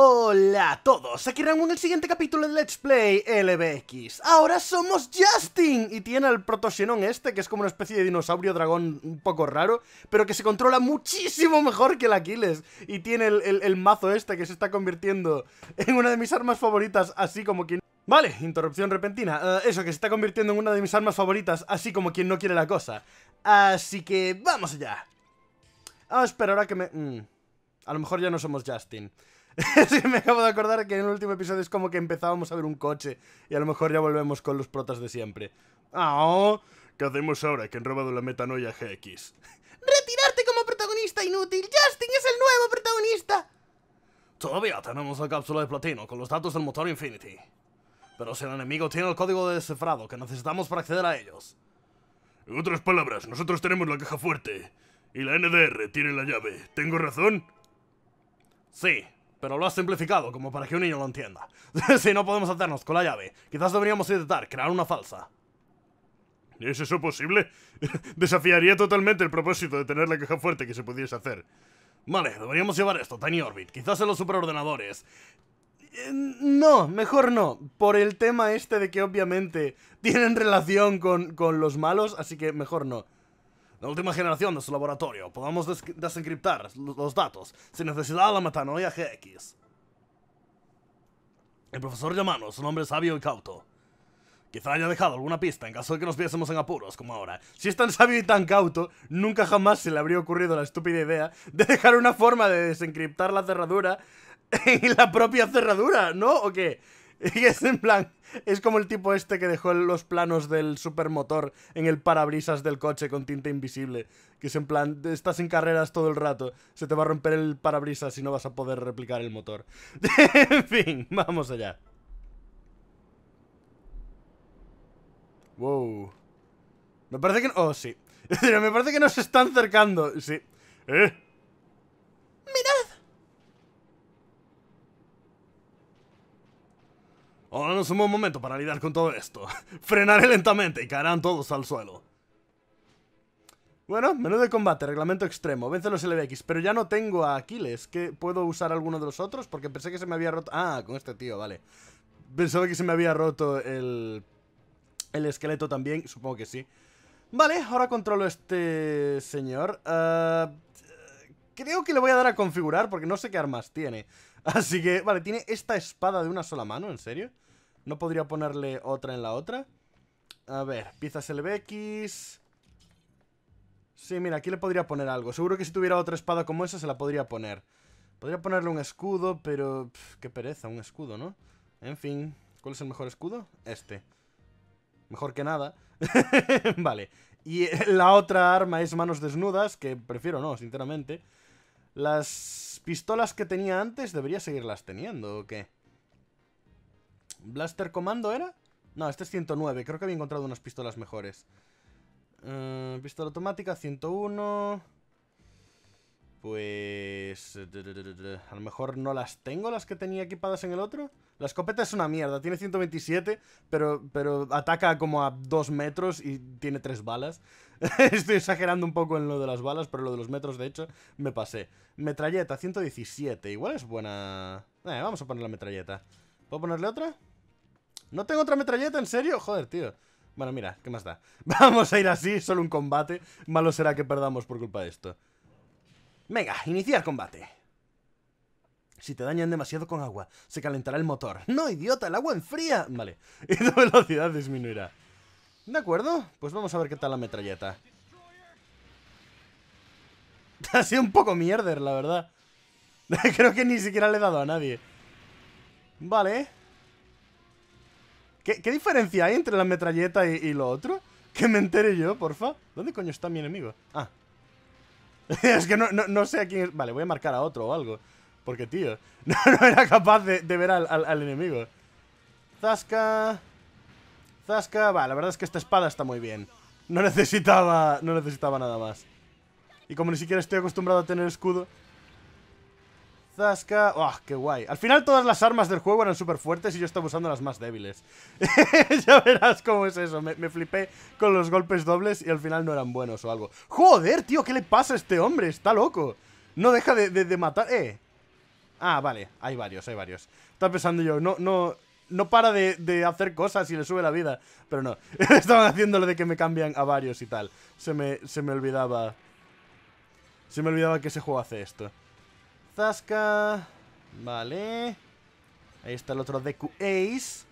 Hola a todos, aquí Ramón en el siguiente capítulo de Let's Play LBX. Ahora somos Justin y tiene al Protoxenón este, que es como una especie de dinosaurio dragón un poco raro, pero que se controla muchísimo mejor que el Aquiles. Y tiene el, mazo este que se está convirtiendo en una de mis armas favoritas, así como quien... Vale, interrupción repentina. Eh, eso, que se está convirtiendo en una de mis armas favoritas, así como quien no quiere la cosa. Así que, vamos allá. Ah, espera, ahora que me... Mm, a lo mejor ya no somos Justin. sí, me acabo de acordar que en el último episodio es como que empezábamos a ver un coche y a lo mejor ya volvemos con los protas de siempre. Ah, ¿Qué hacemos ahora que han robado la metanoia GX? ¡Retirarte como protagonista inútil! ¡Justin es el nuevo protagonista! Todavía tenemos la cápsula de platino con los datos del motor Infinity. Pero si el enemigo tiene el código de descifrado que necesitamos para acceder a ellos. En otras palabras, nosotros tenemos la caja fuerte. Y la NDR tiene la llave. ¿Tengo razón? Sí, pero lo has simplificado como para que un niño lo entienda. si no podemos hacernos con la llave, quizás deberíamos intentar crear una falsa. ¿Es eso posible? Desafiaría totalmente el propósito de tener la caja fuerte que se pudiese hacer. Vale, deberíamos llevar esto, Tiny Orbit, quizás en los superordenadores. Eh, no, mejor no, por el tema este de que obviamente tienen relación con los malos, así que mejor no la última generación de su laboratorio. podamos desencriptar los datos sin necesidad de la metanoia GX. El profesor Yamano es un hombre sabio y cauto. Quizá haya dejado alguna pista en caso de que nos viésemos en apuros, como ahora. Si es tan sabio y tan cauto, nunca jamás se le habría ocurrido la estúpida idea de dejar una forma de desencriptar la cerradura y la propia cerradura, ¿no? ¿O qué? Y es en plan, es como el tipo este que dejó los planos del supermotor en el parabrisas del coche con tinta invisible. Que es en plan, estás en carreras todo el rato, se te va a romper el parabrisas y no vas a poder replicar el motor. en fin, vamos allá. Wow. Me parece que... Oh, sí. me parece que nos están cercando. Sí. ¿Eh? ¡Mirad! Ahora no es un momento para lidiar con todo esto. Frenaré lentamente y caerán todos al suelo. Bueno, menú de combate, reglamento extremo, vence los LBX, pero ya no tengo a Aquiles, que puedo usar alguno de los otros porque pensé que se me había roto... Ah, con este tío, vale. Pensaba que se me había roto el... el esqueleto también, supongo que sí. Vale, ahora controlo este señor. Ah, creo que le voy a dar a configurar porque no sé qué armas tiene. Así que, vale, tiene esta espada de una sola mano, ¿en serio? ¿No podría ponerle otra en la otra? A ver, piezas LBX... Sí, mira, aquí le podría poner algo. Seguro que si tuviera otra espada como esa se la podría poner. Podría ponerle un escudo, pero... qué pereza, un escudo, ¿no? En fin, ¿cuál es el mejor escudo? Este. Mejor que nada. vale. Y la otra arma es manos desnudas, que prefiero no, sinceramente. Las pistolas que tenía antes debería seguirlas teniendo, ¿o qué? ¿Blaster Comando era? No, este es 109. Creo que había encontrado unas pistolas mejores. Eh, pistola automática, 101... Pues... A lo mejor no las tengo las que tenía equipadas en el otro. La escopeta es una mierda, tiene 127, pero, pero ataca como a 2 metros y tiene 3 balas. Estoy exagerando un poco en lo de las balas, pero lo de los metros, de hecho, me pasé. Metralleta, 117, igual es buena... Eh, vamos a poner la metralleta. ¿Puedo ponerle otra? ¿No tengo otra metralleta? ¿En serio? Joder, tío. Bueno, mira, ¿qué más da? Vamos a ir así, solo un combate. Malo será que perdamos por culpa de esto. Venga, iniciar combate. Si te dañan demasiado con agua, se calentará el motor. ¡No, idiota! ¡El agua enfría! Vale. Y tu velocidad disminuirá. De acuerdo, pues vamos a ver qué tal la metralleta. Ha sido un poco mierder, la verdad. Creo que ni siquiera le he dado a nadie. Vale. ¿Qué, diferencia hay entre la metralleta y, y lo otro? Que me entere yo, porfa. ¿Dónde coño está mi enemigo? Ah, es que no, sé a quién es. Vale, voy a marcar a otro o algo. Porque, tío, no, era capaz de, ver al, enemigo. Zasca. Zasca. Va, la verdad es que esta espada está muy bien. No necesitaba, no necesitaba nada más. Y como ni siquiera estoy acostumbrado a tener escudo, Ah, qué guay! Al final todas las armas del juego eran súper fuertes y yo estaba usando las más débiles. ya verás cómo es eso. Me, flipé con los golpes dobles y al final no eran buenos o algo. ¡Joder, tío! ¿Qué le pasa a este hombre? ¡Está loco! No deja de, matar... ¡Eh! Ah, vale. Hay varios, hay varios. Estaba pensando yo, no, no... No para de, hacer cosas y le sube la vida. Pero no. Estaban haciendo de que me cambian a varios y tal. Se se me olvidaba... Se me olvidaba que ese juego hace esto tasca Vale. Ahí está el otro Deku Ace.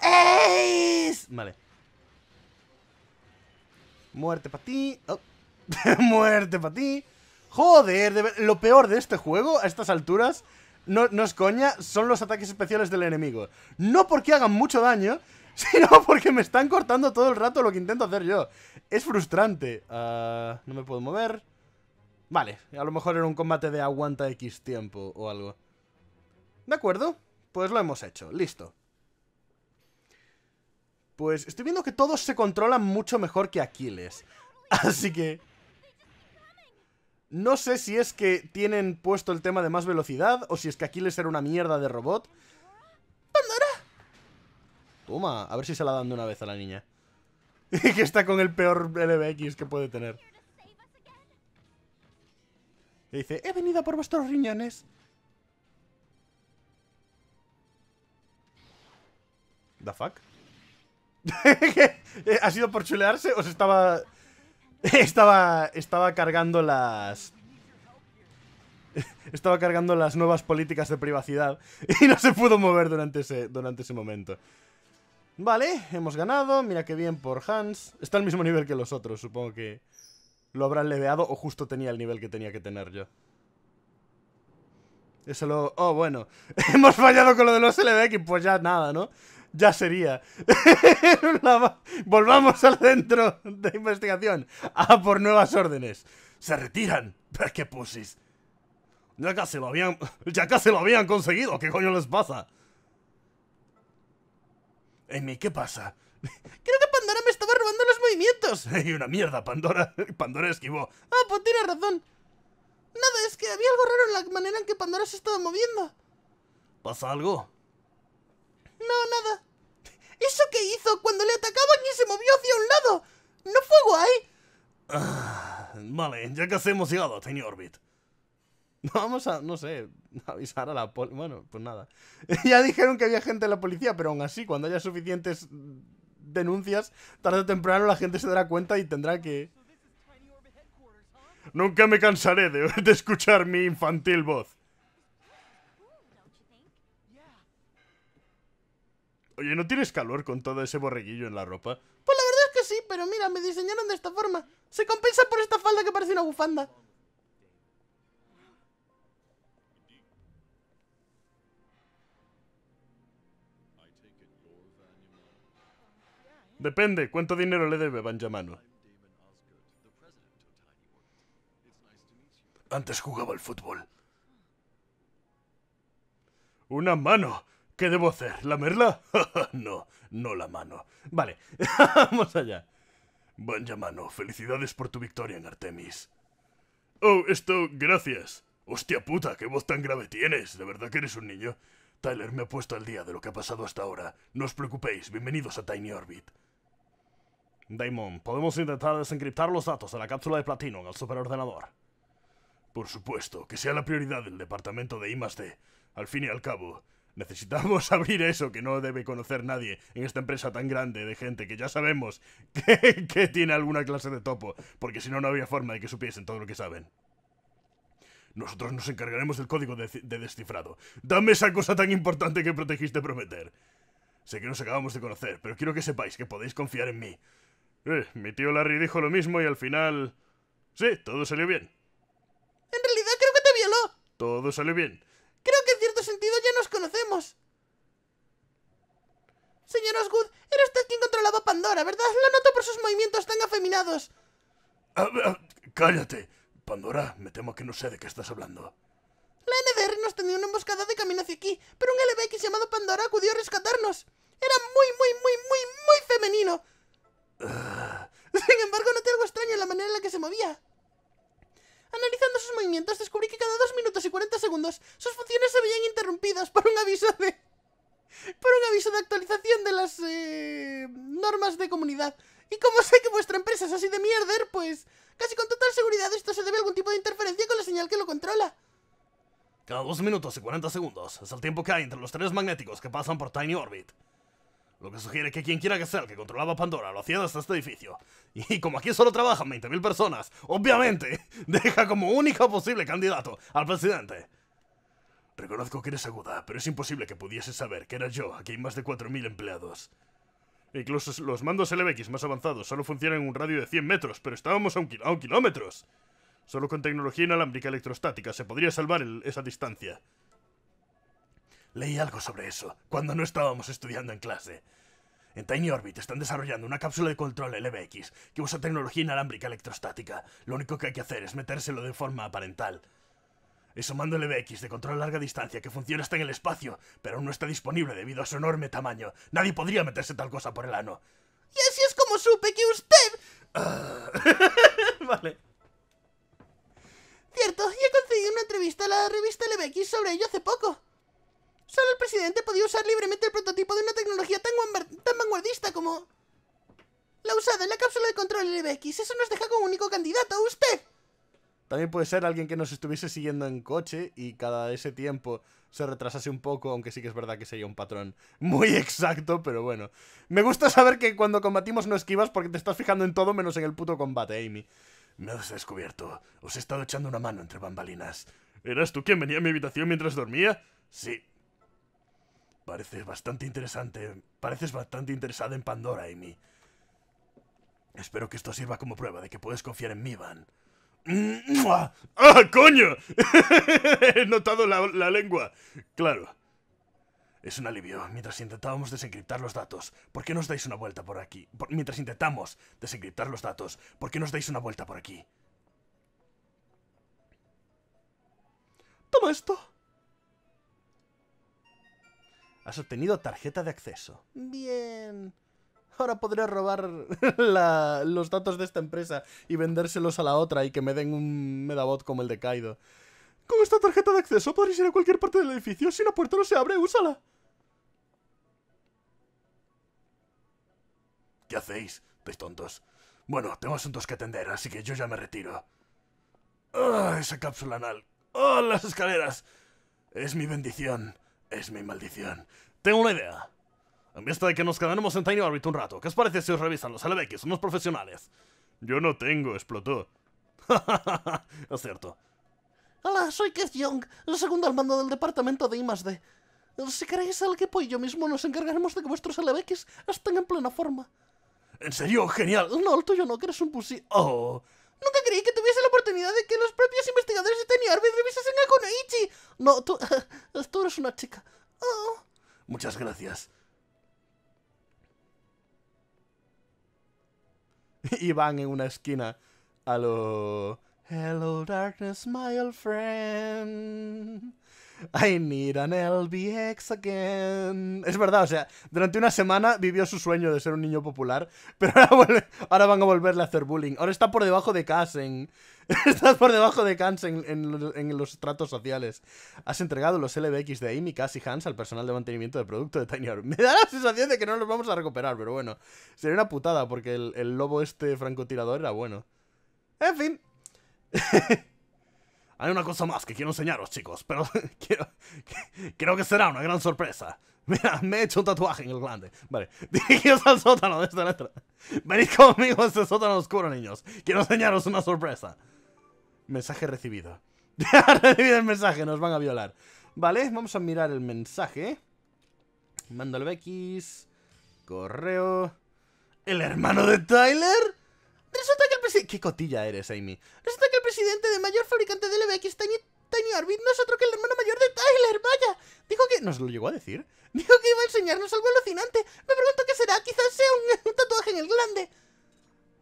¡Ace! Vale. Muerte para ti. Oh. Muerte para ti. Joder, lo peor de este juego a estas alturas, no, es coña, son los ataques especiales del enemigo. No porque hagan mucho daño, sino porque me están cortando todo el rato lo que intento hacer yo. Es frustrante. Ah, no me puedo mover. Vale, a lo mejor era un combate de aguanta X tiempo o algo. De acuerdo, pues lo hemos hecho, listo. Pues estoy viendo que todos se controlan mucho mejor que Aquiles. Así que... No sé si es que tienen puesto el tema de más velocidad o si es que Aquiles era una mierda de robot. ¡Pandora! Toma, a ver si se la dan de una vez a la niña. y que está con el peor LBX que puede tener. Y dice, he venido por vuestros riñones. ¿The fuck? ¿Ha sido por chulearse o se estaba... estaba... Estaba cargando las... estaba cargando las nuevas políticas de privacidad y no se pudo mover durante ese, durante ese momento. Vale, hemos ganado. Mira qué bien por Hans. Está al mismo nivel que los otros, supongo que lo habrán leveado o justo tenía el nivel que tenía que tener yo. Eso lo... Oh, bueno. Hemos fallado con lo de los LBX, pues ya nada, ¿no? Ya sería. Volvamos al centro de investigación. A por nuevas órdenes. Se retiran. Pero qué pusis. Ya casi lo habían... Ya casi lo habían conseguido. ¿Qué coño les pasa? Amy, ¿qué pasa? ¿Qué pasa? los movimientos. ¡Ey, una mierda, Pandora. Pandora esquivó. Ah, pues tienes razón. Nada, es que había algo raro en la manera en que Pandora se estaba moviendo. ¿Pasa algo? No, nada. ¿Eso que hizo cuando le atacaban y se movió hacia un lado? ¿No fue guay? Ah, vale, ya que hemos llegado, Tiny Orbit. Vamos a, no sé, avisar a la poli... Bueno, pues nada. ya dijeron que había gente en la policía, pero aún así, cuando haya suficientes denuncias, tarde o temprano la gente se dará cuenta y tendrá que... Nunca me cansaré de, escuchar mi infantil voz. Oye, ¿no tienes calor con todo ese borreguillo en la ropa? Pues la verdad es que sí, pero mira, me diseñaron de esta forma. Se compensa por esta falda que parece una bufanda. Depende, ¿cuánto dinero le debe Banjamano? Antes jugaba al fútbol. Una mano. ¿Qué debo hacer? ¿Lamerla? no, no la mano. Vale, vamos allá. Banjamano, felicidades por tu victoria en Artemis. Oh, esto, gracias. Hostia puta, qué voz tan grave tienes. De verdad que eres un niño. Tyler me ha puesto al día de lo que ha pasado hasta ahora. No os preocupéis, bienvenidos a Tiny Orbit. Daimon, podemos intentar desencriptar los datos de la cápsula de platino en el superordenador. Por supuesto, que sea la prioridad del departamento de I+D. Al fin y al cabo, necesitamos abrir eso que no debe conocer nadie en esta empresa tan grande de gente que ya sabemos que, tiene alguna clase de topo, porque si no, no había forma de que supiesen todo lo que saben. Nosotros nos encargaremos del código de descifrado. Dame esa cosa tan importante que protegiste prometer. Sé que nos acabamos de conocer, pero quiero que sepáis que podéis confiar en mí. Eh, mi tío Larry dijo lo mismo y al final... Sí, todo salió bien. En realidad creo que te violó. Todo salió bien. Creo que en cierto sentido ya nos conocemos. Señor Osgood, era usted quien controlaba a Pandora, ¿verdad? Lo noto por sus movimientos tan afeminados. Ah, ah, cállate. Pandora, me temo que no sé de qué estás hablando. La NDR nos tenía una emboscada de camino hacia aquí, pero un LBX llamado Pandora acudió a rescatarnos. Era muy, muy, muy, muy, muy femenino. Sin embargo, noté algo extraño en la manera en la que se movía. Analizando sus movimientos, descubrí que cada 2 minutos y 40 segundos sus funciones se veían interrumpidas por un aviso de... por un aviso de actualización de las... Eh, normas de comunidad. Y como sé que vuestra empresa es así de mierder, pues... casi con total seguridad esto se debe a algún tipo de interferencia con la señal que lo controla. Cada 2 minutos y 40 segundos es el tiempo que hay entre los trenes magnéticos que pasan por Tiny Orbit. Lo que sugiere que quien quiera que sea el que controlaba Pandora lo hacía desde este edificio. Y como aquí solo trabajan 20.000 personas, obviamente, deja como único posible candidato al presidente. Reconozco que eres aguda, pero es imposible que pudiese saber que era yo. Aquí hay más de 4.000 empleados. Incluso los mandos LBX más avanzados solo funcionan en un radio de 100 metros, pero estábamos a un, kilómetro. Solo con tecnología inalámbrica electrostática se podría salvar esa distancia. Leí algo sobre eso, cuando no estábamos estudiando en clase. En Tiny Orbit están desarrollando una cápsula de control LBX que usa tecnología inalámbrica electrostática. Lo único que hay que hacer es metérselo de forma aparental. Es un mando LBX de control a larga distancia que funciona hasta en el espacio, pero aún no está disponible debido a su enorme tamaño. Nadie podría meterse tal cosa por el ano. Y así es como supe que usted... Ah. vale. Cierto, ya conseguí una entrevista a la revista LBX sobre ello hace poco podía usar libremente el prototipo de una tecnología tan, tan vanguardista como... La usada en la cápsula de control LBX. Eso nos deja como único candidato, usted. También puede ser alguien que nos estuviese siguiendo en coche y cada ese tiempo se retrasase un poco, aunque sí que es verdad que sería un patrón muy exacto, pero bueno. Me gusta saber que cuando combatimos no esquivas porque te estás fijando en todo menos en el puto combate, Amy. Me has descubierto. Os he estado echando una mano entre bambalinas. ¿Eras tú quien venía a mi habitación mientras dormía? Sí, Parece bastante interesante. Pareces bastante interesada en Pandora, Amy. Espero que esto sirva como prueba de que puedes confiar en mí, Van. ¡Ah, coño! He notado la, lengua. Claro. Es un alivio. Mientras intentábamos desencriptar los datos, ¿por qué nos dais una vuelta por aquí? mientras intentamos desencriptar los datos, ¿por qué nos dais una vuelta por aquí? Toma esto. Has obtenido tarjeta de acceso. Bien. Ahora podré robar los datos de esta empresa y vendérselos a la otra y que me den un medabot como el de Kaido. Con esta tarjeta de acceso podréis ir a cualquier parte del edificio. Si la puerta no se abre, úsala. ¿Qué hacéis? tontos. Bueno, tengo asuntos que atender, así que yo ya me retiro. ¡Ah, esa cápsula anal! ¡Ah, las escaleras! Es mi bendición. Es mi maldición. Tengo una idea. En vista de que nos quedaremos en Tiny Orbit un rato, ¿qué os parece si os revisan los LBX, unos profesionales? Yo no tengo, explotó. es cierto. Hola, soy Keith Young, el segundo al mando del departamento de I+.D. Si queréis, el equipo y yo mismo nos encargaremos de que vuestros LBX estén en plena forma. ¿En serio? ¡Genial! No, el tuyo no, que eres un pussy. ¡Oh! Nunca creí que tuviese la oportunidad de que los propios investigadores de Tenny en revisasen a Kunoichi. No, tú, tú eres una chica. Oh. Muchas gracias. y van en una esquina a lo... Hello darkness, my old friend. I need an LBX again. Es verdad, o sea, durante una semana vivió su sueño de ser un niño popular, pero ahora, ahora van a volverle a hacer bullying. Ahora está por debajo de Kansen, Estás por debajo de Kansen en, los tratos sociales. Has entregado los LBX de Amy, Cass y Hans al personal de mantenimiento de producto de Tiny Me da la sensación de que no los vamos a recuperar, pero bueno. Sería una putada porque el, el lobo este francotirador era bueno. En fin. Hay una cosa más que quiero enseñaros, chicos, pero creo que será una gran sorpresa. Mira, me he hecho un tatuaje en el grande. Vale, dirigíos al sótano de esta letra. Venid conmigo a este sótano oscuro, niños. Quiero enseñaros una sorpresa. Mensaje recibido. Recibido el mensaje, nos van a violar. Vale, vamos a mirar el mensaje. el X. Correo. ¿El hermano de Tyler? Resulta que el presidente... ¡Qué cotilla eres, Amy! Resulta que el presidente de mayor fabricante de LBX, Tiny, Tiny Orbit, no es otro que el hermano mayor de Tyler, vaya. Dijo que... ¿Nos lo llegó a decir? Dijo que iba a enseñarnos algo alucinante. Me pregunto qué será. Quizás sea un, tatuaje en el glande.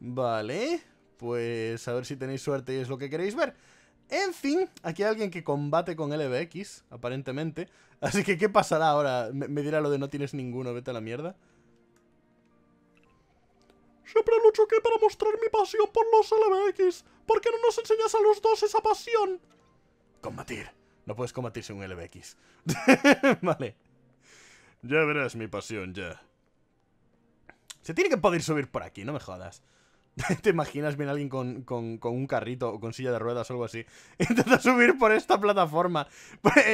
Vale. Pues a ver si tenéis suerte y es lo que queréis ver. En fin, aquí hay alguien que combate con LBX, aparentemente. Así que, ¿qué pasará ahora? me dirá lo de no tienes ninguno, vete a la mierda. Siempre aquí para mostrar mi pasión por los LBX. ¿Por qué no nos enseñas a los dos esa pasión? Combatir. No puedes combatir sin un LBX. vale. Ya verás mi pasión, ya. Se tiene que poder subir por aquí, no me jodas. ¿Te imaginas bien alguien con, un carrito o con silla de ruedas o algo así? Intenta subir por esta plataforma.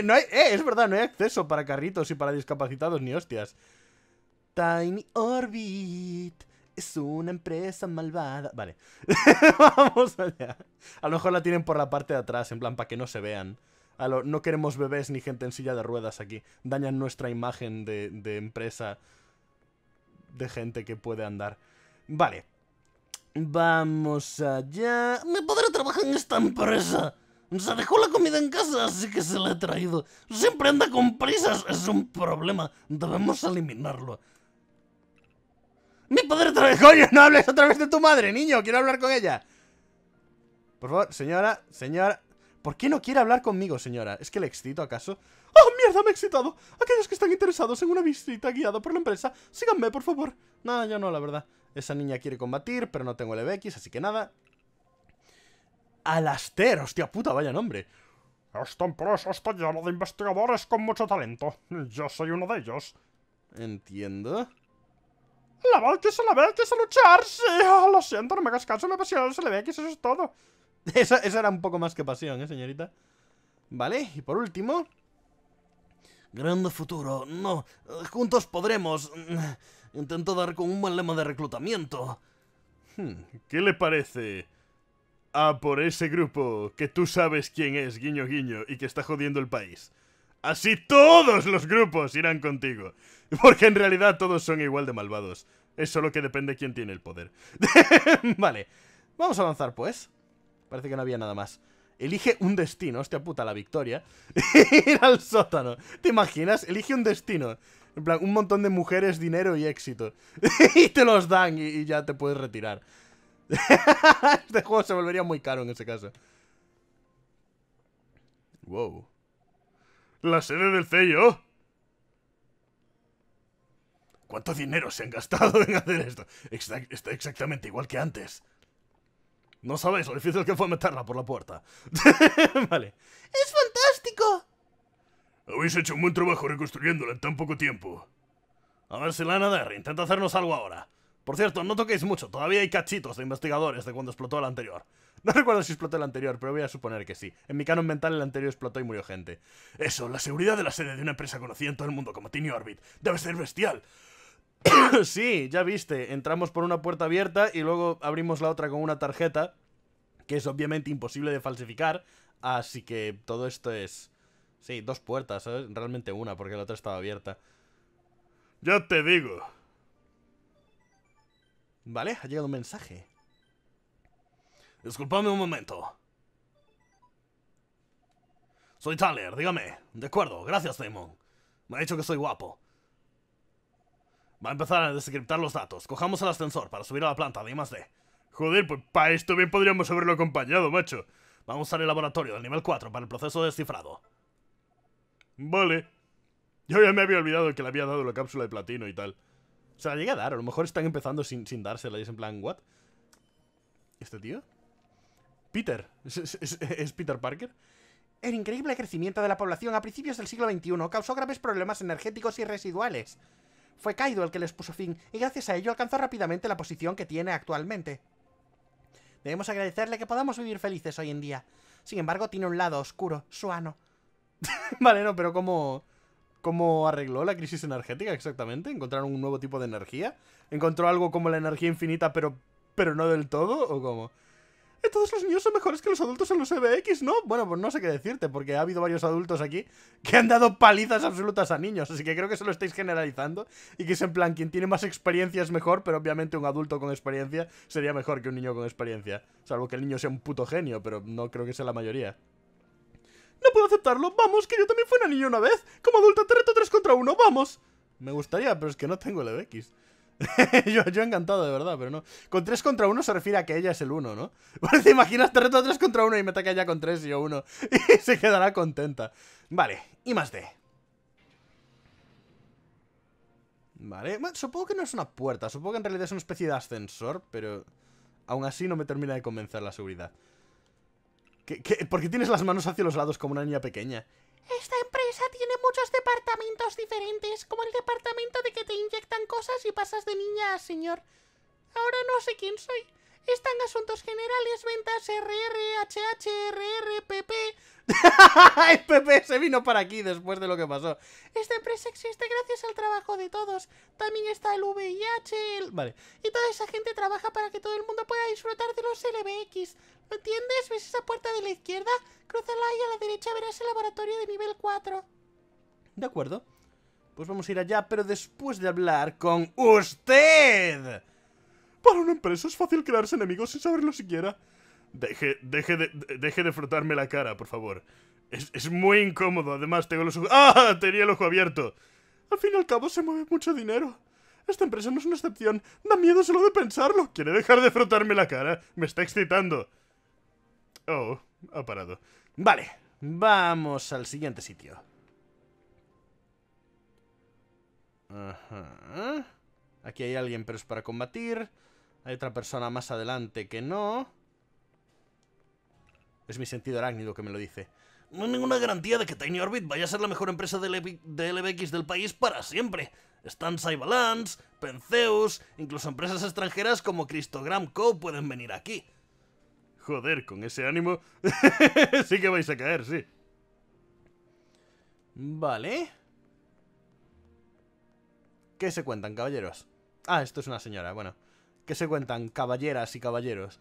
No eh, es verdad, no hay acceso para carritos y para discapacitados ni hostias. Tiny Orbit. Es una empresa malvada. Vale. Vamos allá. A lo mejor la tienen por la parte de atrás, en plan, para que no se vean. no queremos bebés ni gente en silla de ruedas aquí. Dañan nuestra imagen de, empresa de gente que puede andar. Vale. Vamos allá. Me podré trabajar en esta empresa. Se dejó la comida en casa, así que se la he traído. Siempre anda con prisas, es un problema. Debemos eliminarlo. Mi poder otra vez, coño, no hables otra vez de tu madre, niño, quiero hablar con ella. Por favor, señora, señora... ¿Por qué no quiere hablar conmigo, señora? ¿Es que le excito acaso? ¡Oh, mierda, me he excitado! Aquellos que están interesados en una visita guiada por la empresa, síganme, por favor. Nada, no, yo no, la verdad. Esa niña quiere combatir, pero no tengo LBX, e así que nada. Alaster, hostia puta, vaya nombre. Esta empresa está llena de investigadores con mucho talento. Yo soy uno de ellos. Entiendo. La A LA es a luchar, sí. Ah, lo siento, no me hagas caso, me pasión, se le ve eso es todo. eso era un poco más que pasión, ¿eh, señorita? Vale, y por último... Grande futuro, no. Juntos podremos. Mm, intento dar con un buen lema de reclutamiento. Hmm, ¿Qué le parece? A por ese grupo que tú sabes quién es, guiño guiño, y que está jodiendo el país. Así todos los grupos irán contigo. Porque en realidad todos son igual de malvados. Es solo que depende quién tiene el poder. vale. Vamos a avanzar, pues. Parece que no había nada más. Elige un destino. Hostia puta, la victoria. Ir al sótano. ¿Te imaginas? Elige un destino. En plan, un montón de mujeres, dinero y éxito. y te los dan y, y ya te puedes retirar. este juego se volvería muy caro en ese caso. Wow la sede del sello ¿Cuánto dinero se han gastado en hacer esto? Está, exactamente igual que antes. No sabéis lo difícil que fue meterla por la puerta. vale. ¡Es fantástico! Habéis hecho un buen trabajo reconstruyéndola en tan poco tiempo. A ver si Lana Derry intenta hacernos algo ahora. Por cierto, no toquéis mucho, todavía hay cachitos de investigadores de cuando explotó el anterior. No recuerdo si explotó el anterior, pero voy a suponer que sí. En mi canon mental el anterior explotó y murió gente. Eso, la seguridad de la sede de una empresa conocida en todo el mundo como Tiny Orbit debe ser bestial. sí, ya viste, entramos por una puerta abierta y luego abrimos la otra con una tarjeta, que es obviamente imposible de falsificar, así que todo esto es... Sí, dos puertas, ¿sabes? Realmente una, porque la otra estaba abierta. Ya te digo, Vale, ha llegado un mensaje. Disculpadme un momento. Soy Tyler, dígame. De acuerdo, gracias, Damon. Me ha dicho que soy guapo. Va a empezar a descriptar los datos. Cojamos el ascensor para subir a la planta de D. Joder, pues para esto bien podríamos haberlo acompañado, macho. Vamos al laboratorio del nivel 4 para el proceso de descifrado. Vale. Yo ya me había olvidado que le había dado la cápsula de platino y tal. Se la llega a dar, a lo mejor están empezando sin, sin dársela y es en plan, ¿what? ¿Este tío? Peter, ¿Es, Peter Parker? El increíble crecimiento de la población a principios del siglo XXI causó graves problemas energéticos y residuales. Fue Kaido el que les puso fin, y gracias a ello alcanzó rápidamente la posición que tiene actualmente. Debemos agradecerle que podamos vivir felices hoy en día. Sin embargo, tiene un lado oscuro, suano. vale, no, pero como cómo arregló la crisis energética exactamente. Encontraron un nuevo tipo de energía. Encontró algo como la energía infinita, pero, pero no del todo, o cómo. Eh, todos los niños son mejores que los adultos en los EBX, ¿no? Bueno, pues no sé qué decirte, porque ha habido varios adultos aquí que han dado palizas absolutas a niños, así que creo que se lo estáis generalizando y que es en plan, quien tiene más experiencia es mejor, pero obviamente un adulto con experiencia sería mejor que un niño con experiencia, salvo que el niño sea un puto genio, pero no creo que sea la mayoría. No puedo aceptarlo. Vamos, que yo también fui una niña una vez. Como adulta te reto 3 contra 1. Vamos. Me gustaría, pero es que no tengo el EDX yo, yo encantado, de verdad, pero no. Con 3 contra 1 se refiere a que ella es el 1, ¿no? Parece pues te imaginas, te reto 3 contra 1 y me ataca ella con 3 y yo 1. Y se quedará contenta. Vale, y más de. Vale, supongo que no es una puerta, supongo que en realidad es una especie de ascensor, pero aún así no me termina de convencer la seguridad por qué tienes las manos hacia los lados como una niña pequeña? Esta empresa tiene muchos departamentos diferentes, como el departamento de que te inyectan cosas y pasas de niña a señor. Ahora no sé quién soy. Están asuntos generales, ventas, RR, HH, PP. el PP se vino para aquí después de lo que pasó. Esta empresa existe gracias al trabajo de todos. También está el VIH, el... Vale. Y toda esa gente trabaja para que todo el mundo pueda disfrutar de los LBX. ¿Lo entiendes? ¿Ves esa puerta de la izquierda? la y a la derecha verás el laboratorio de nivel 4. De acuerdo. Pues vamos a ir allá, pero después de hablar con usted. Para una empresa es fácil crearse enemigos sin saberlo siquiera. Deje, deje, de, deje de frotarme la cara, por favor. Es, es, muy incómodo, además tengo los ojos... ¡Ah! Tenía el ojo abierto. Al fin y al cabo se mueve mucho dinero. Esta empresa no es una excepción. Da miedo solo de pensarlo. ¿Quiere dejar de frotarme la cara? Me está excitando. Oh, ha parado. Vale, vamos al siguiente sitio. Ajá. Aquí hay alguien, pero es para combatir. Hay otra persona más adelante que no. Es mi sentido arácnido que me lo dice. No hay ninguna garantía de que Tiny Orbit vaya a ser la mejor empresa de, LBX del país para siempre. Están Cybalance, Penceus, incluso empresas extranjeras como Cristogram Co. pueden venir aquí. Joder, con ese ánimo sí que vais a caer, sí. Vale. ¿Qué se cuentan, caballeros? Ah, esto es una señora, bueno. ¿Qué se cuentan, caballeras y caballeros?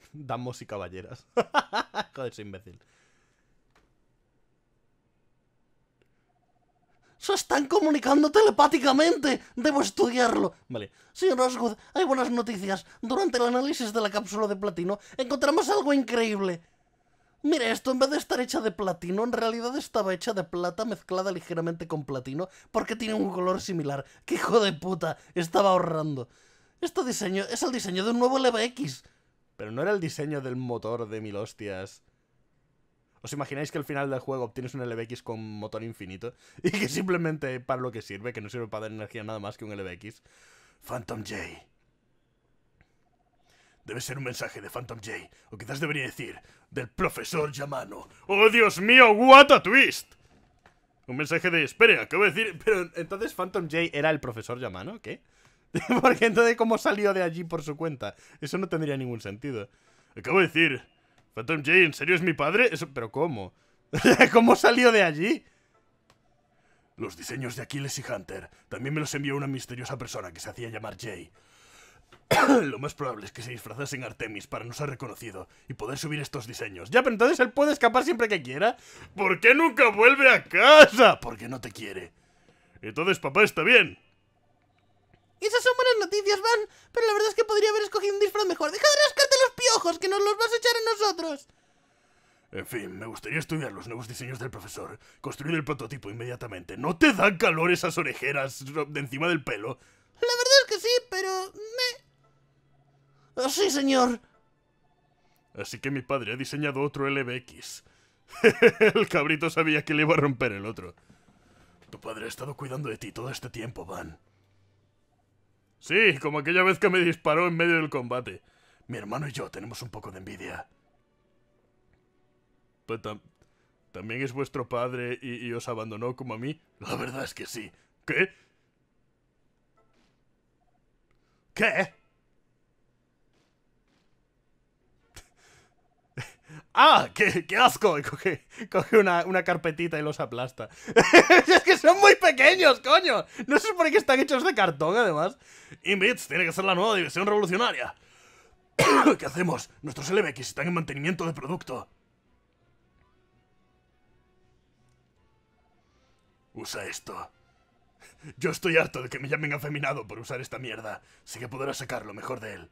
Damos y caballeras. Joder, soy imbécil. ¡Se están comunicando telepáticamente! ¡Debo estudiarlo! Vale. Señor Osgood, hay buenas noticias. Durante el análisis de la cápsula de platino, encontramos algo increíble. Mira, esto en vez de estar hecha de platino, en realidad estaba hecha de plata mezclada ligeramente con platino, porque tiene un color similar. ¡Qué hijo de puta! Estaba ahorrando. Este diseño es el diseño de un nuevo LBX. Pero no era el diseño del motor de mil hostias. ¿Os imagináis que al final del juego obtienes un LBX con motor infinito? Y que simplemente para lo que sirve, que no sirve para dar energía nada más que un LBX. Phantom J. Debe ser un mensaje de Phantom Jay, O quizás debería decir, del profesor Yamano. ¡Oh, Dios mío! ¡What a twist! Un mensaje de, ¡Espera! acabo de decir... Pero entonces Phantom Jay era el profesor Yamano, ¿qué? Porque entonces, ¿cómo salió de allí por su cuenta? Eso no tendría ningún sentido. Acabo de decir, Phantom Jay, ¿en serio es mi padre? Eso, ¿Pero cómo? ¿Cómo salió de allí? Los diseños de Aquiles y Hunter también me los envió una misteriosa persona que se hacía llamar Jay. Lo más probable es que se en Artemis para no ser reconocido y poder subir estos diseños. Ya, pero entonces él puede escapar siempre que quiera. ¿Por qué nunca vuelve a casa? Porque no te quiere. Entonces papá está bien. Esas son buenas noticias, Van, pero la verdad es que podría haber escogido un disfraz mejor. ¡Deja de rascarte los piojos, que nos los vas a echar a nosotros! En fin, me gustaría estudiar los nuevos diseños del profesor. Construir el prototipo inmediatamente. ¿No te dan calor esas orejeras de encima del pelo? La verdad es que sí, pero... Sí, señor. Así que mi padre ha diseñado otro LBX. el cabrito sabía que le iba a romper el otro. Tu padre ha estado cuidando de ti todo este tiempo, Van. Sí, como aquella vez que me disparó en medio del combate. Mi hermano y yo tenemos un poco de envidia. Pero pues ¿También es vuestro padre y, y os abandonó como a mí? La verdad es que sí. ¿Qué? ¿Qué? ¡Ah! ¡Qué, asco! Y coge, una, carpetita y los aplasta. es que son muy pequeños, coño. No se supone que están hechos de cartón, además. Inbits tiene que ser la nueva división revolucionaria. ¿Qué hacemos? Nuestros LBX están en mantenimiento de producto. Usa esto. Yo estoy harto de que me llamen afeminado por usar esta mierda. Así que podrás sacar lo mejor de él.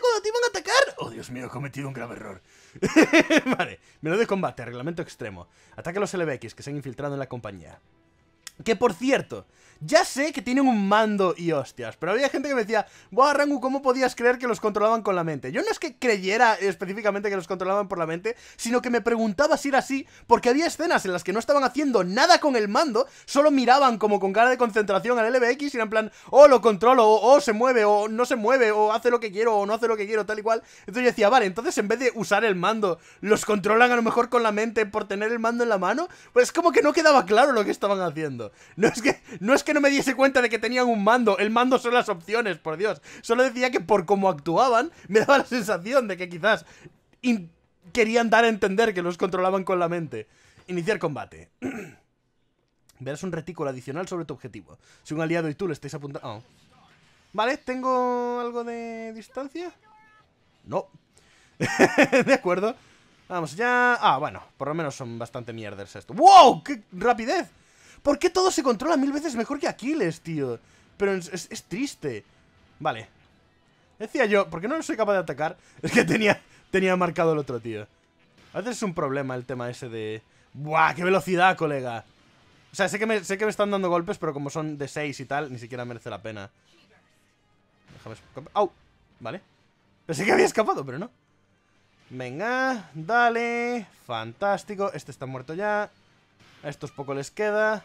cuando te iban a atacar. Oh, Dios mío, he cometido un grave error. vale, Menudo de combate, reglamento extremo. Ataca a los LBX que se han infiltrado en la compañía. Que por cierto, ya sé que tienen un mando y hostias, pero había gente que me decía, Buah, Rangu, ¿cómo podías creer que los controlaban con la mente? Yo no es que creyera específicamente que los controlaban por la mente, sino que me preguntaba si era así, porque había escenas en las que no estaban haciendo nada con el mando, solo miraban como con cara de concentración al LBX y eran en plan, oh, lo controlo, o oh, se mueve, o no se mueve, o hace lo que quiero, o no hace lo que quiero, tal y cual. Entonces yo decía, vale, entonces en vez de usar el mando, los controlan a lo mejor con la mente por tener el mando en la mano, pues como que no quedaba claro lo que estaban haciendo. No es que, no es que no me diese cuenta de que tenían un mando. El mando son las opciones, por Dios. Solo decía que por cómo actuaban, me daba la sensación de que quizás querían dar a entender que los controlaban con la mente. Iniciar combate. Verás un retículo adicional sobre tu objetivo. Si un aliado y tú le estáis apuntando... Ah. Vale, ¿tengo algo de distancia? No. de acuerdo. Vamos ya... Ah, bueno, por lo menos son bastante mierdas esto. ¡Wow! ¡Qué rapidez! ¿Por qué todo se controla mil veces mejor que Aquiles, tío? Pero es, triste. Vale. Decía yo, ¿por qué no soy capaz de atacar? Es que tenía, tenía marcado el otro, tío. A veces es un problema el tema ese de... ¡Buah, qué velocidad, colega! O sea, sé que, me, sé que me están dando golpes, pero como son de 6 y tal, ni siquiera merece la pena. Déjame... ¡Au! Vale. Pensé que había escapado, pero no. Venga, dale. Fantástico. Este está muerto ya. A estos poco les queda.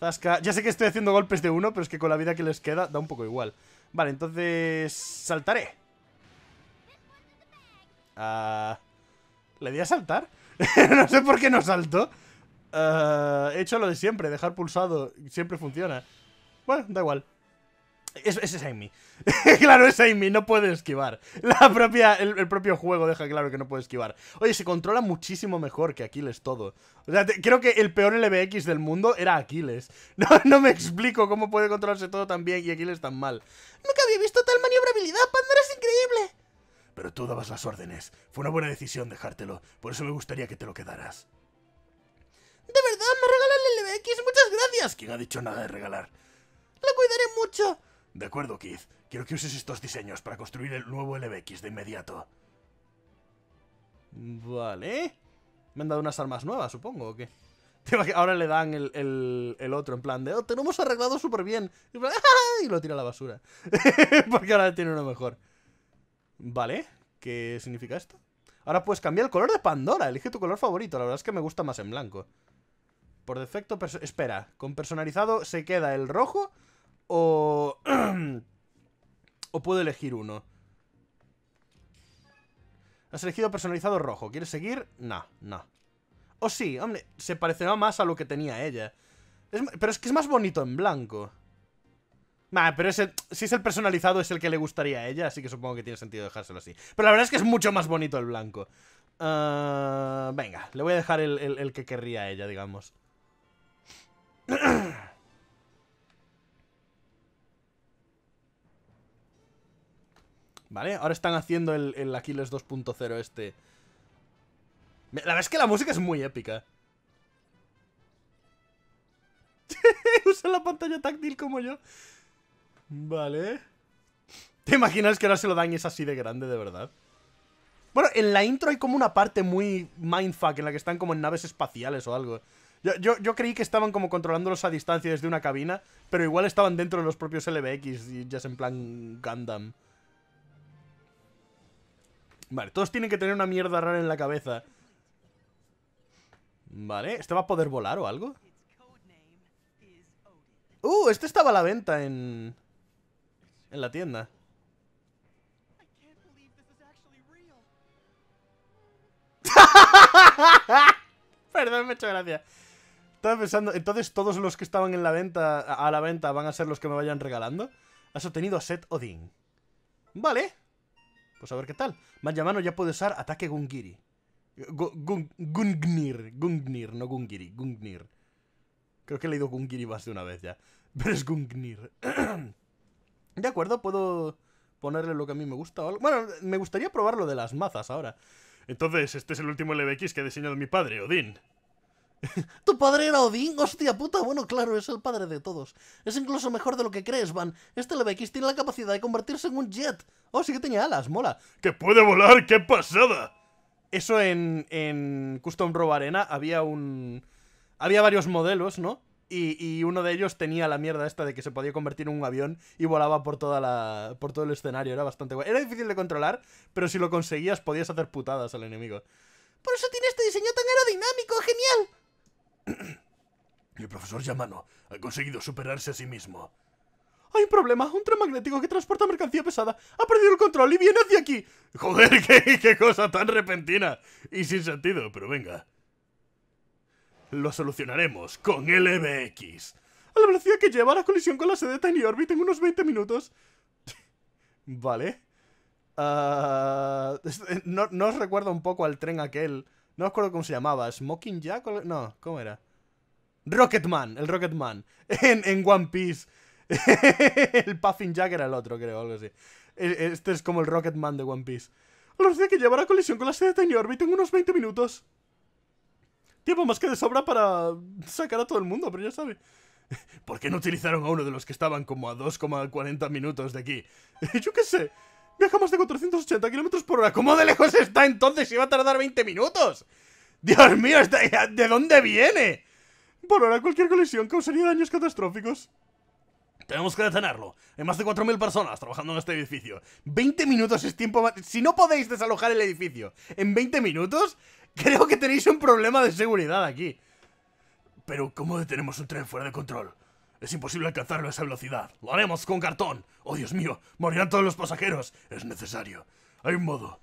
Ya sé que estoy haciendo golpes de uno, pero es que con la vida que les queda da un poco igual. Vale, entonces... Saltaré. Ah, ¿Le di a saltar? no sé por qué no salto. Ah, he hecho lo de siempre, dejar pulsado. Siempre funciona. Bueno, da igual. Es, es Amy. claro, es Amy, no puede esquivar. La propia, el, propio juego deja claro que no puede esquivar. Oye, se controla muchísimo mejor que Aquiles todo. O sea, creo que el peor LBX del mundo era Aquiles. No, no me explico cómo puede controlarse todo tan bien y Aquiles tan mal. Nunca había visto tal maniobrabilidad, Pandora es increíble. Pero tú dabas las órdenes. Fue una buena decisión dejártelo. Por eso me gustaría que te lo quedaras. De verdad, me regaló el LBX, muchas gracias. ¿Quién ha dicho nada de regalar? Lo cuidaré mucho. De acuerdo, Keith. Quiero que uses estos diseños para construir el nuevo LBX de inmediato. Vale. Me han dado unas armas nuevas, supongo, ¿o qué? Ahora le dan el, otro en plan de, oh, te hemos arreglado súper bien. ¡Ah! Y lo tira a la basura. Porque ahora tiene uno mejor. Vale, ¿qué significa esto? Ahora puedes cambiar el color de Pandora. Elige tu color favorito. La verdad es que me gusta más en blanco. Por defecto, espera. Con personalizado se queda el rojo o, o puedo elegir uno. Has elegido personalizado rojo. ¿Quieres seguir? No, no. O sí, hombre, se parecerá más a lo que tenía ella. pero es que es más bonito en blanco. Nah, pero ese, si es el personalizado es el que le gustaría a ella, así que supongo que tiene sentido dejárselo así. Pero la verdad es que es mucho más bonito el blanco. Ah, venga, le voy a dejar el, que querría ella, digamos. ¿Vale? Ahora están haciendo el, Aquiles 2.0 este. La verdad es que la música es muy épica. Usa la pantalla táctil como yo. Vale. ¿Te imaginas que ahora se lo dañes es así de grande, de verdad? Bueno, en la intro hay como una parte muy mindfuck en la que están como en naves espaciales o algo. Yo, yo, creí que estaban como controlándolos a distancia desde una cabina, pero igual estaban dentro de los propios LBX y ya es en plan Gundam. Vale, todos tienen que tener una mierda rara en la cabeza. Vale, ¿este va a poder volar o algo? ¡Uh! Este estaba a la venta en... En la tienda. Perdón, me he hecho gracia. Estaba pensando, entonces todos los que estaban en la venta, a la venta van a ser los que me vayan regalando. Has obtenido a Seth Odin. Vale. Pues a ver qué tal. Más ya puede usar ataque Gungiri. Gungnir. Gungnir, no Gungiri. Gungnir. Creo que he leído Gungiri más de una vez ya. Pero es Gungnir. de acuerdo, puedo ponerle lo que a mí me gusta. Bueno, me gustaría probar lo de las mazas ahora. Entonces, este es el último LBX que ha diseñado mi padre, Odín. tu padre era Odín, hostia puta. Bueno, claro, es el padre de todos. Es incluso mejor de lo que crees, Van. Este LBX tiene la capacidad de convertirse en un jet. Oh, sí que tenía alas, mola. ¡Que puede volar! ¡Qué pasada! Eso en, en Custom Robo Arena había un... Había varios modelos, ¿no? Y, y, uno de ellos tenía la mierda esta de que se podía convertir en un avión y volaba por toda la por todo el escenario, era bastante guay. Era difícil de controlar, pero si lo conseguías podías hacer putadas al enemigo. Por eso tiene este diseño tan aerodinámico, genial. El profesor Yamano ha conseguido superarse a sí mismo. Hay un problema, un tren magnético que transporta mercancía pesada ha perdido el control y viene hacia aquí. Joder, qué, cosa tan repentina y sin sentido, pero venga. Lo solucionaremos con LBX. E a la velocidad que lleva la colisión con la sede de Tiny Orbit en unos 20 minutos. vale. Ah, no, no, os recuerda un poco al tren aquel no me acuerdo cómo se llamaba. ¿Smoking Jack? O... No, ¿cómo era? Rocketman, el Rocketman. En, en One Piece. el Puffing Jack era el otro, creo, algo así. E, este es como el Rocketman de One Piece. Los de que llevar a colisión con la sede de Tiny Orbit en unos 20 minutos. Tiempo más que de sobra para sacar a todo el mundo, pero ya sabe. ¿Por qué no utilizaron a uno de los que estaban como a 2,40 minutos de aquí? Yo qué sé. Viaja más de 480 kilómetros por hora. ¿Cómo de lejos está entonces ¡Iba a tardar 20 minutos? Dios mío, ¿de dónde viene? Por ahora cualquier colisión causaría daños catastróficos. Tenemos que detenerlo. Hay más de 4.000 personas trabajando en este edificio. 20 minutos es tiempo... Si no podéis desalojar el edificio en 20 minutos, creo que tenéis un problema de seguridad aquí. Pero, ¿cómo detenemos un tren fuera de control? Es imposible alcanzarlo a esa velocidad. Lo haremos con cartón. Oh, Dios mío, morirán todos los pasajeros. Es necesario. Hay un modo.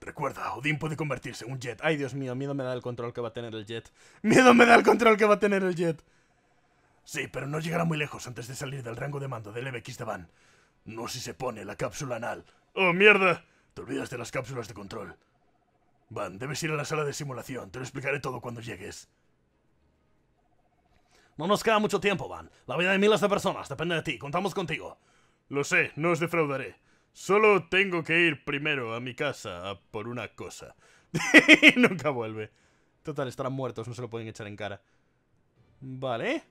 Recuerda, Odín puede convertirse en un jet. Ay, Dios mío, miedo me da el control que va a tener el jet. Miedo me da el control que va a tener el jet. Sí, pero no llegará muy lejos antes de salir del rango de mando del EBX de Van. No si se pone la cápsula anal. ¡Oh, mierda! Te olvidas de las cápsulas de control. Van, debes ir a la sala de simulación. Te lo explicaré todo cuando llegues. No nos queda mucho tiempo, Van. La vida de miles de personas depende de ti. Contamos contigo. Lo sé, no os defraudaré. Solo tengo que ir primero a mi casa por una cosa. nunca vuelve. Total, estarán muertos, no se lo pueden echar en cara. Vale.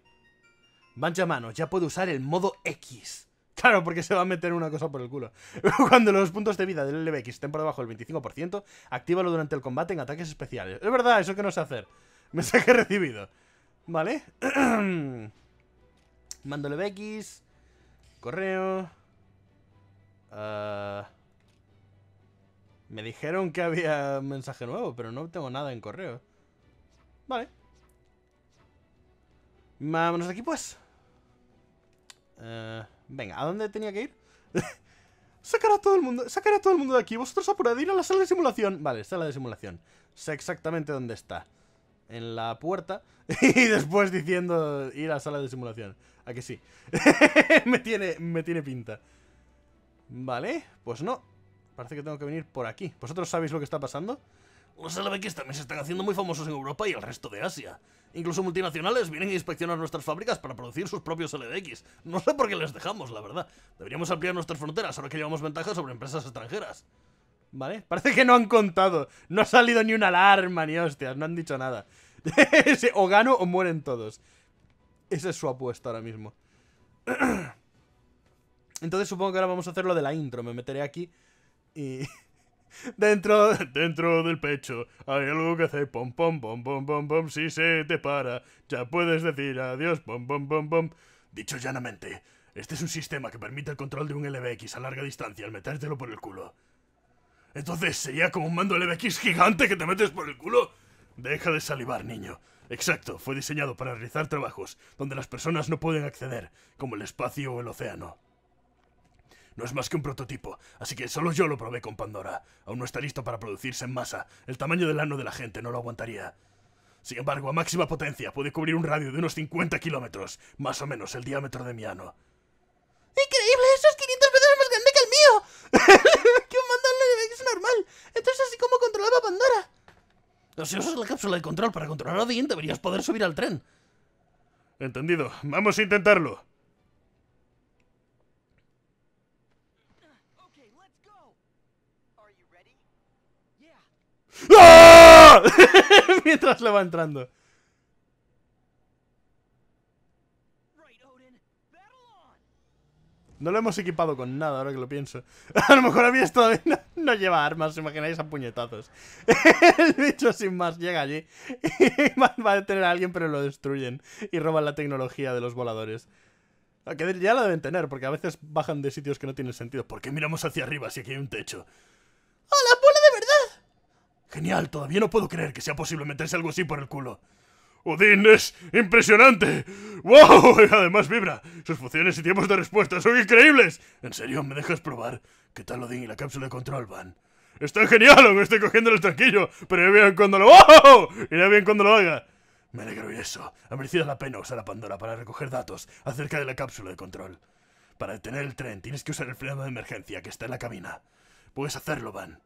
Mancha mano, ya puedo usar el modo X. Claro, porque se va a meter una cosa por el culo. Cuando los puntos de vida del LBX estén por debajo del 25%, actívalo durante el combate en ataques especiales. Es verdad, eso que no sé hacer. Mensaje recibido. Vale. Mándole BX. Correo. Ah, me dijeron que había un mensaje nuevo, pero no tengo nada en correo. Vale. Vámonos de aquí, pues. Ah, venga, ¿a dónde tenía que ir? sacar a todo el mundo, sacar a todo el mundo de aquí. Vosotros apurad, ir a la sala de simulación. Vale, sala de simulación. Sé exactamente dónde está en la puerta y después diciendo ir a la sala de simulación. ¿A que sí? me, tiene, me tiene pinta. Vale, pues no. Parece que tengo que venir por aquí. ¿Vosotros sabéis lo que está pasando? Los LBX también se están haciendo muy famosos en Europa y el resto de Asia. Incluso multinacionales vienen a inspeccionar nuestras fábricas para producir sus propios LDX... No sé por qué les dejamos, la verdad. Deberíamos ampliar nuestras fronteras ahora que llevamos ventaja sobre empresas extranjeras. Vale, parece que no han contado. No ha salido ni una alarma ni hostias, no han dicho nada. o gano o mueren todos. Esa es su apuesta ahora mismo. Entonces supongo que ahora vamos a hacer lo de la intro. Me meteré aquí y... Dentro, dentro del pecho hay algo que hace pom pom pom pom pom pom si se te para ya puedes decir adiós pom pom pom pom dicho llanamente este es un sistema que permite el control de un LBX a larga distancia al metértelo por el culo entonces sería como un mando LBX gigante que te metes por el culo Deja de salivar, niño. Exacto, fue diseñado para realizar trabajos donde las personas no pueden acceder, como el espacio o el océano. No es más que un prototipo, así que solo yo lo probé con Pandora. Aún no está listo para producirse en masa. El tamaño del ano de la gente no lo aguantaría. Sin embargo, a máxima potencia puede cubrir un radio de unos 50 kilómetros, más o menos el diámetro de mi ano. ¡Increíble! ¡Eso es 500 veces más grande que el mío! ¡Qué un es normal! Entonces así como controlaba Pandora. Si usas la cápsula de control para controlar a Odín, deberías poder subir al tren. Entendido. Vamos a intentarlo. Mientras le va entrando. No lo hemos equipado con nada, ahora que lo pienso. A lo mejor había todavía no, no lleva armas, imagináis a puñetazos. El bicho sin más llega allí va a detener a alguien, pero lo destruyen y roban la tecnología de los voladores. Ah, que ya la deben tener, porque a veces bajan de sitios que no tienen sentido. ¿Por qué miramos hacia arriba si aquí hay un techo? la bola de verdad! Genial, todavía no puedo creer que sea posible meterse algo así por el culo. ¡Odin es impresionante. ¡Wow! Además vibra. Sus funciones y tiempos de respuesta son increíbles. ¿En serio? ¿Me dejas probar? ¿Qué tal Odin y la cápsula de control van? Está genial, ¡Me estoy cogiendo el tranquillo. Pero irá bien cuando lo... Irá bien cuando lo haga. Me alegro de eso. Ha merecido la pena usar a Pandora para recoger datos acerca de la cápsula de control. Para detener el tren tienes que usar el freno de emergencia que está en la cabina. Puedes hacerlo, Van.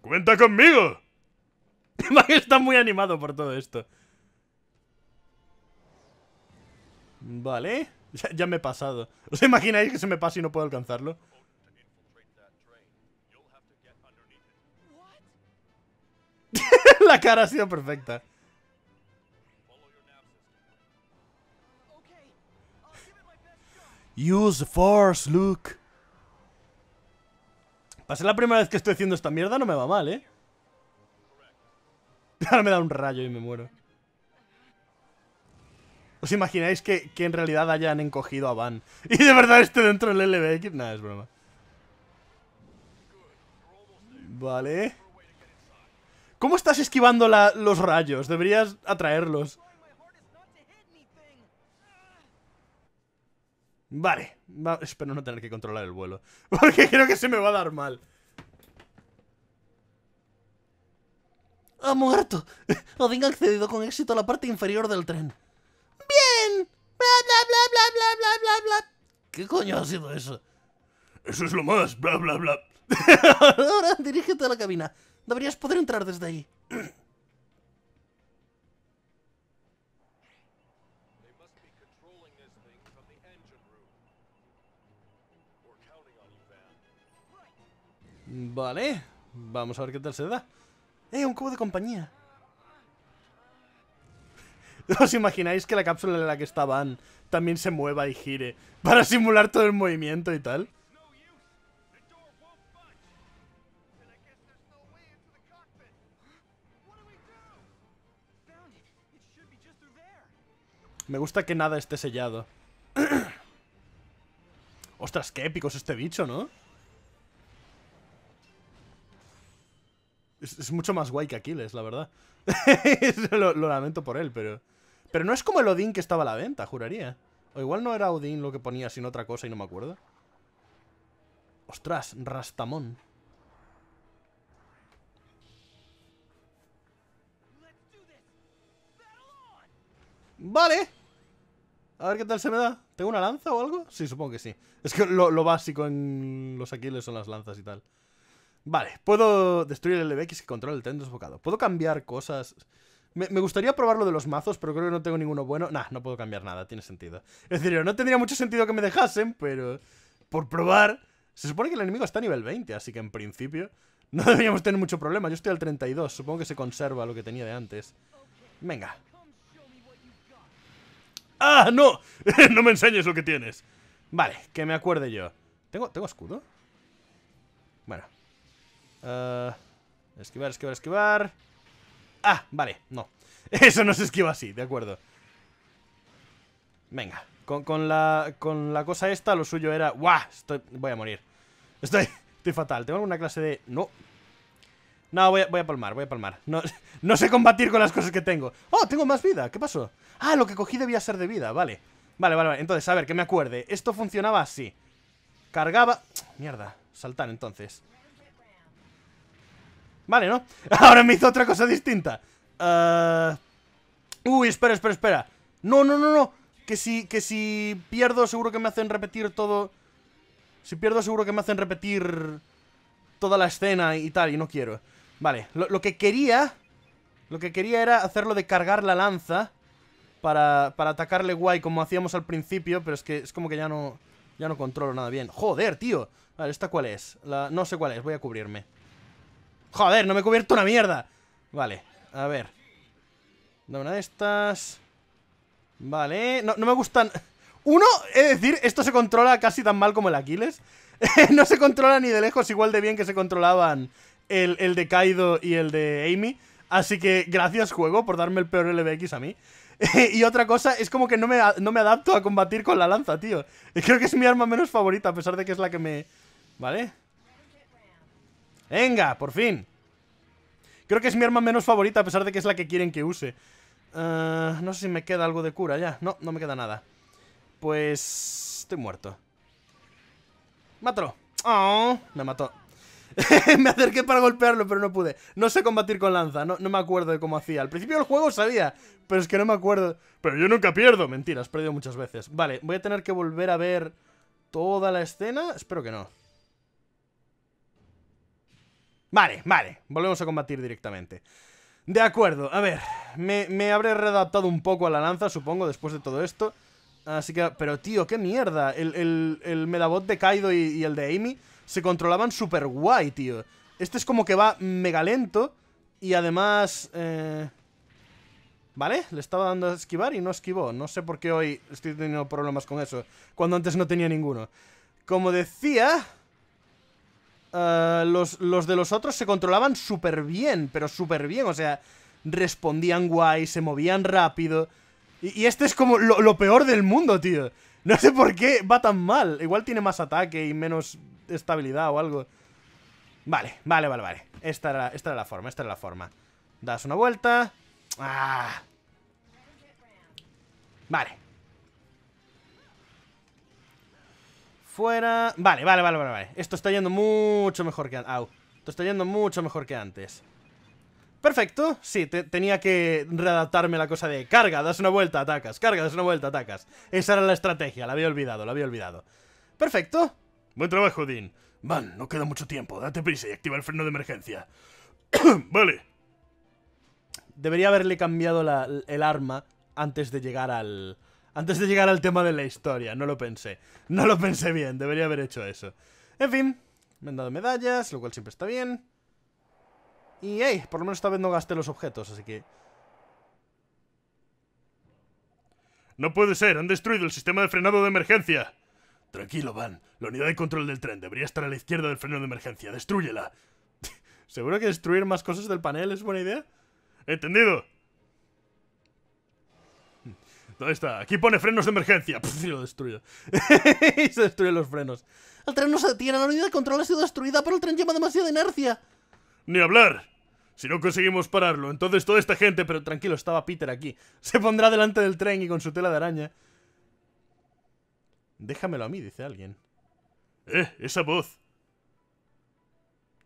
¡Cuenta conmigo! está muy animado por todo esto. Vale. Ya, me he pasado. ¿Os imagináis que se me pase y no puedo alcanzarlo? La cara ha sido perfecta. Use force, Luke. Para la primera vez que estoy haciendo esta mierda no me va mal, ¿eh? Ahora me da un rayo y me muero. ¿Os imagináis que, en realidad hayan encogido a Van? Y de verdad esté dentro del LBX. Nada, es broma. Vale. ¿Cómo estás esquivando los rayos? Deberías atraerlos. Vale. espero no tener que controlar el vuelo. Porque creo que se me va a dar mal. Ha muerto. ha accedido con éxito a la parte inferior del tren bla, bla, bla, bla, bla, bla. ¿Qué coño ha sido eso? Eso es lo más, bla, bla, bla. Ahora dirígete a la cabina. Deberías poder entrar desde ahí. Vale, vamos a ver qué tal se da. ¡Eh, un cubo de compañía! ¿Os imagináis que la cápsula en la que estaban también se mueva y gire para simular todo el movimiento y tal? Me gusta que nada esté sellado. Ostras, qué épico es este bicho, ¿no? Es, mucho más guay que Aquiles, la verdad. lo lamento por él, pero... Pero no es como el Odín que estaba a la venta, juraría. O igual no era Odín lo que ponía, sino otra cosa y no me acuerdo. Ostras, Rastamón. Vale. A ver qué tal se me da. ¿Tengo una lanza o algo? Sí, supongo que sí. Es que lo, básico en los Aquiles son las lanzas y tal. Vale, puedo destruir el LBX que controla el tren desbocado. Puedo cambiar cosas... Me, gustaría probar lo de los mazos, pero creo que no tengo ninguno bueno. Nah, no puedo cambiar nada, tiene sentido. Es decir, no tendría mucho sentido que me dejasen, pero por probar... Se supone que el enemigo está a nivel 20, así que en principio no deberíamos tener mucho problema. Yo estoy al 32, supongo que se conserva lo que tenía de antes. Venga. ¡Ah, no! no me enseñes lo que tienes. Vale, que me acuerde yo. ¿Tengo, ¿tengo escudo? Bueno. Eh, esquivar, esquivar, esquivar. Ah, vale, no. Eso no se esquiva así, de acuerdo. Venga, con, la, con la cosa esta lo suyo era... ¡Guau! voy a morir. Estoy, estoy fatal. Tengo alguna clase de... No. No, voy a, voy a palmar, voy a palmar. No, no sé combatir con las cosas que tengo. ¡Oh, tengo más vida! ¿Qué pasó? Ah, lo que cogí debía ser de vida, vale. Vale, vale, vale. Entonces, a ver, que me acuerde. Esto funcionaba así. Cargaba... Mierda, saltar entonces. Vale, ¿no? Ahora me hizo otra cosa distinta. Eh, uy, espera, espera, espera. No, no, no, no. Que si, que si pierdo seguro que me hacen repetir todo... Si pierdo seguro que me hacen repetir toda la escena y tal, y no quiero. Vale, lo, que quería... Lo que quería era hacerlo de cargar la lanza para, atacarle guay como hacíamos al principio, pero es que es como que ya no, ya no controlo nada bien. ¡Joder, tío! Vale, ¿esta cuál es? no sé cuál es, voy a cubrirme. Joder, no me he cubierto una mierda. Vale, a ver. Dame una de estas. Vale, no, me gustan... Uno, es decir, esto se controla casi tan mal como el Aquiles. no se controla ni de lejos igual de bien que se controlaban el, el de Kaido y el de Amy. Así que gracias juego por darme el peor LBX a mí. y otra cosa, es como que no no me, adapto a combatir con la lanza, tío. Creo que es mi arma menos favorita, a pesar de que es la que me... ¿Vale? Venga, por fin. Creo que es mi arma menos favorita, a pesar de que es la que quieren que use. Ah, no sé si me queda algo de cura ya. No, no me queda nada. Pues... Estoy muerto. Mátalo. Oh, me mató. me acerqué para golpearlo, pero no pude. No sé combatir con lanza, no, no, me acuerdo de cómo hacía. Al principio del juego sabía, pero es que no me acuerdo. Pero yo nunca pierdo. Mentira, has perdido muchas veces. Vale, voy a tener que volver a ver toda la escena. Espero que no. Vale, vale, volvemos a combatir directamente De acuerdo, a ver me, habré redactado un poco a la lanza, supongo, después de todo esto Así que, pero tío, qué mierda El, el, el Medabot de Kaido y, el de Amy se controlaban súper guay, tío Este es como que va mega lento Y además... Eh, ¿Vale? Le estaba dando a esquivar y no esquivó No sé por qué hoy estoy teniendo problemas con eso Cuando antes no tenía ninguno Como decía... Eh, los, de los otros se controlaban súper bien, pero súper bien. O sea, respondían guay, se movían rápido. Y, este es como lo, peor del mundo, tío. No sé por qué va tan mal. Igual tiene más ataque y menos estabilidad o algo. Vale, vale, vale, vale. Esta era, esta la forma, esta era la forma. Das una vuelta. ¡Ah! Vale, Fuera... Vale, vale, vale, vale, Esto está yendo mucho mejor que... antes. Esto está yendo mucho mejor que antes. Perfecto. Sí, tenía que readaptarme la cosa de carga, das una vuelta, atacas, carga, das una vuelta, atacas. Esa era la estrategia, la había olvidado, la había olvidado. Perfecto. Buen trabajo, Dean. Van, no queda mucho tiempo, date prisa y activa el freno de emergencia. vale. Debería haberle cambiado el arma antes de llegar al... Antes de llegar al tema de la historia, no lo pensé. No lo pensé bien, debería haber hecho eso. En fin, me han dado medallas, lo cual siempre está bien. Y, hey, por lo menos esta vez no gasté los objetos, así que... No puede ser, han destruido el sistema de frenado de emergencia. Tranquilo, Van. La unidad de control del tren debería estar a la izquierda del freno de emergencia. ¡Destrúyela! ¿Seguro que destruir más cosas del panel es buena idea? Entendido está. Aquí pone frenos de emergencia. y lo destruye. se destruyen los frenos. El tren no se detiene, la unidad de control ha sido destruida, pero el tren lleva demasiada inercia. Ni hablar. Si no conseguimos pararlo, entonces toda esta gente... Pero tranquilo, estaba Peter aquí. Se pondrá delante del tren y con su tela de araña. Déjamelo a mí, dice alguien. Eh, esa voz.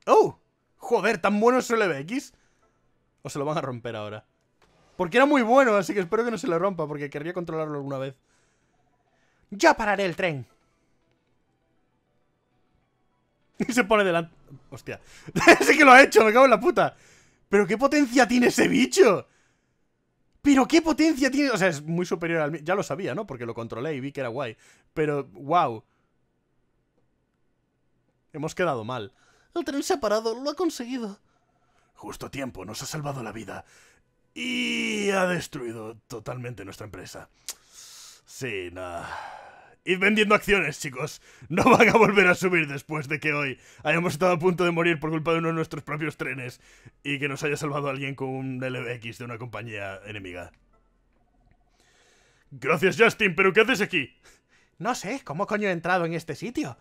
¡Oh! Joder, tan bueno es el EBX. O se lo van a romper ahora. Porque era muy bueno, así que espero que no se le rompa, porque querría controlarlo alguna vez. ¡Ya pararé el tren! Y se pone delante... Hostia. sí que lo ha hecho, me cago en la puta. Pero qué potencia tiene ese bicho. Pero qué potencia tiene... O sea, es muy superior al mío. Ya lo sabía, ¿no? Porque lo controlé y vi que era guay. Pero, wow. Hemos quedado mal. El tren se ha parado, lo ha conseguido. Justo tiempo, nos ha salvado la vida y ha destruido totalmente nuestra empresa. Sí, nada. Id vendiendo acciones, chicos. No van a volver a subir después de que hoy hayamos estado a punto de morir por culpa de uno de nuestros propios trenes y que nos haya salvado alguien con un LBX de una compañía enemiga. Gracias, Justin, pero ¿qué haces aquí? No sé, ¿cómo coño he entrado en este sitio?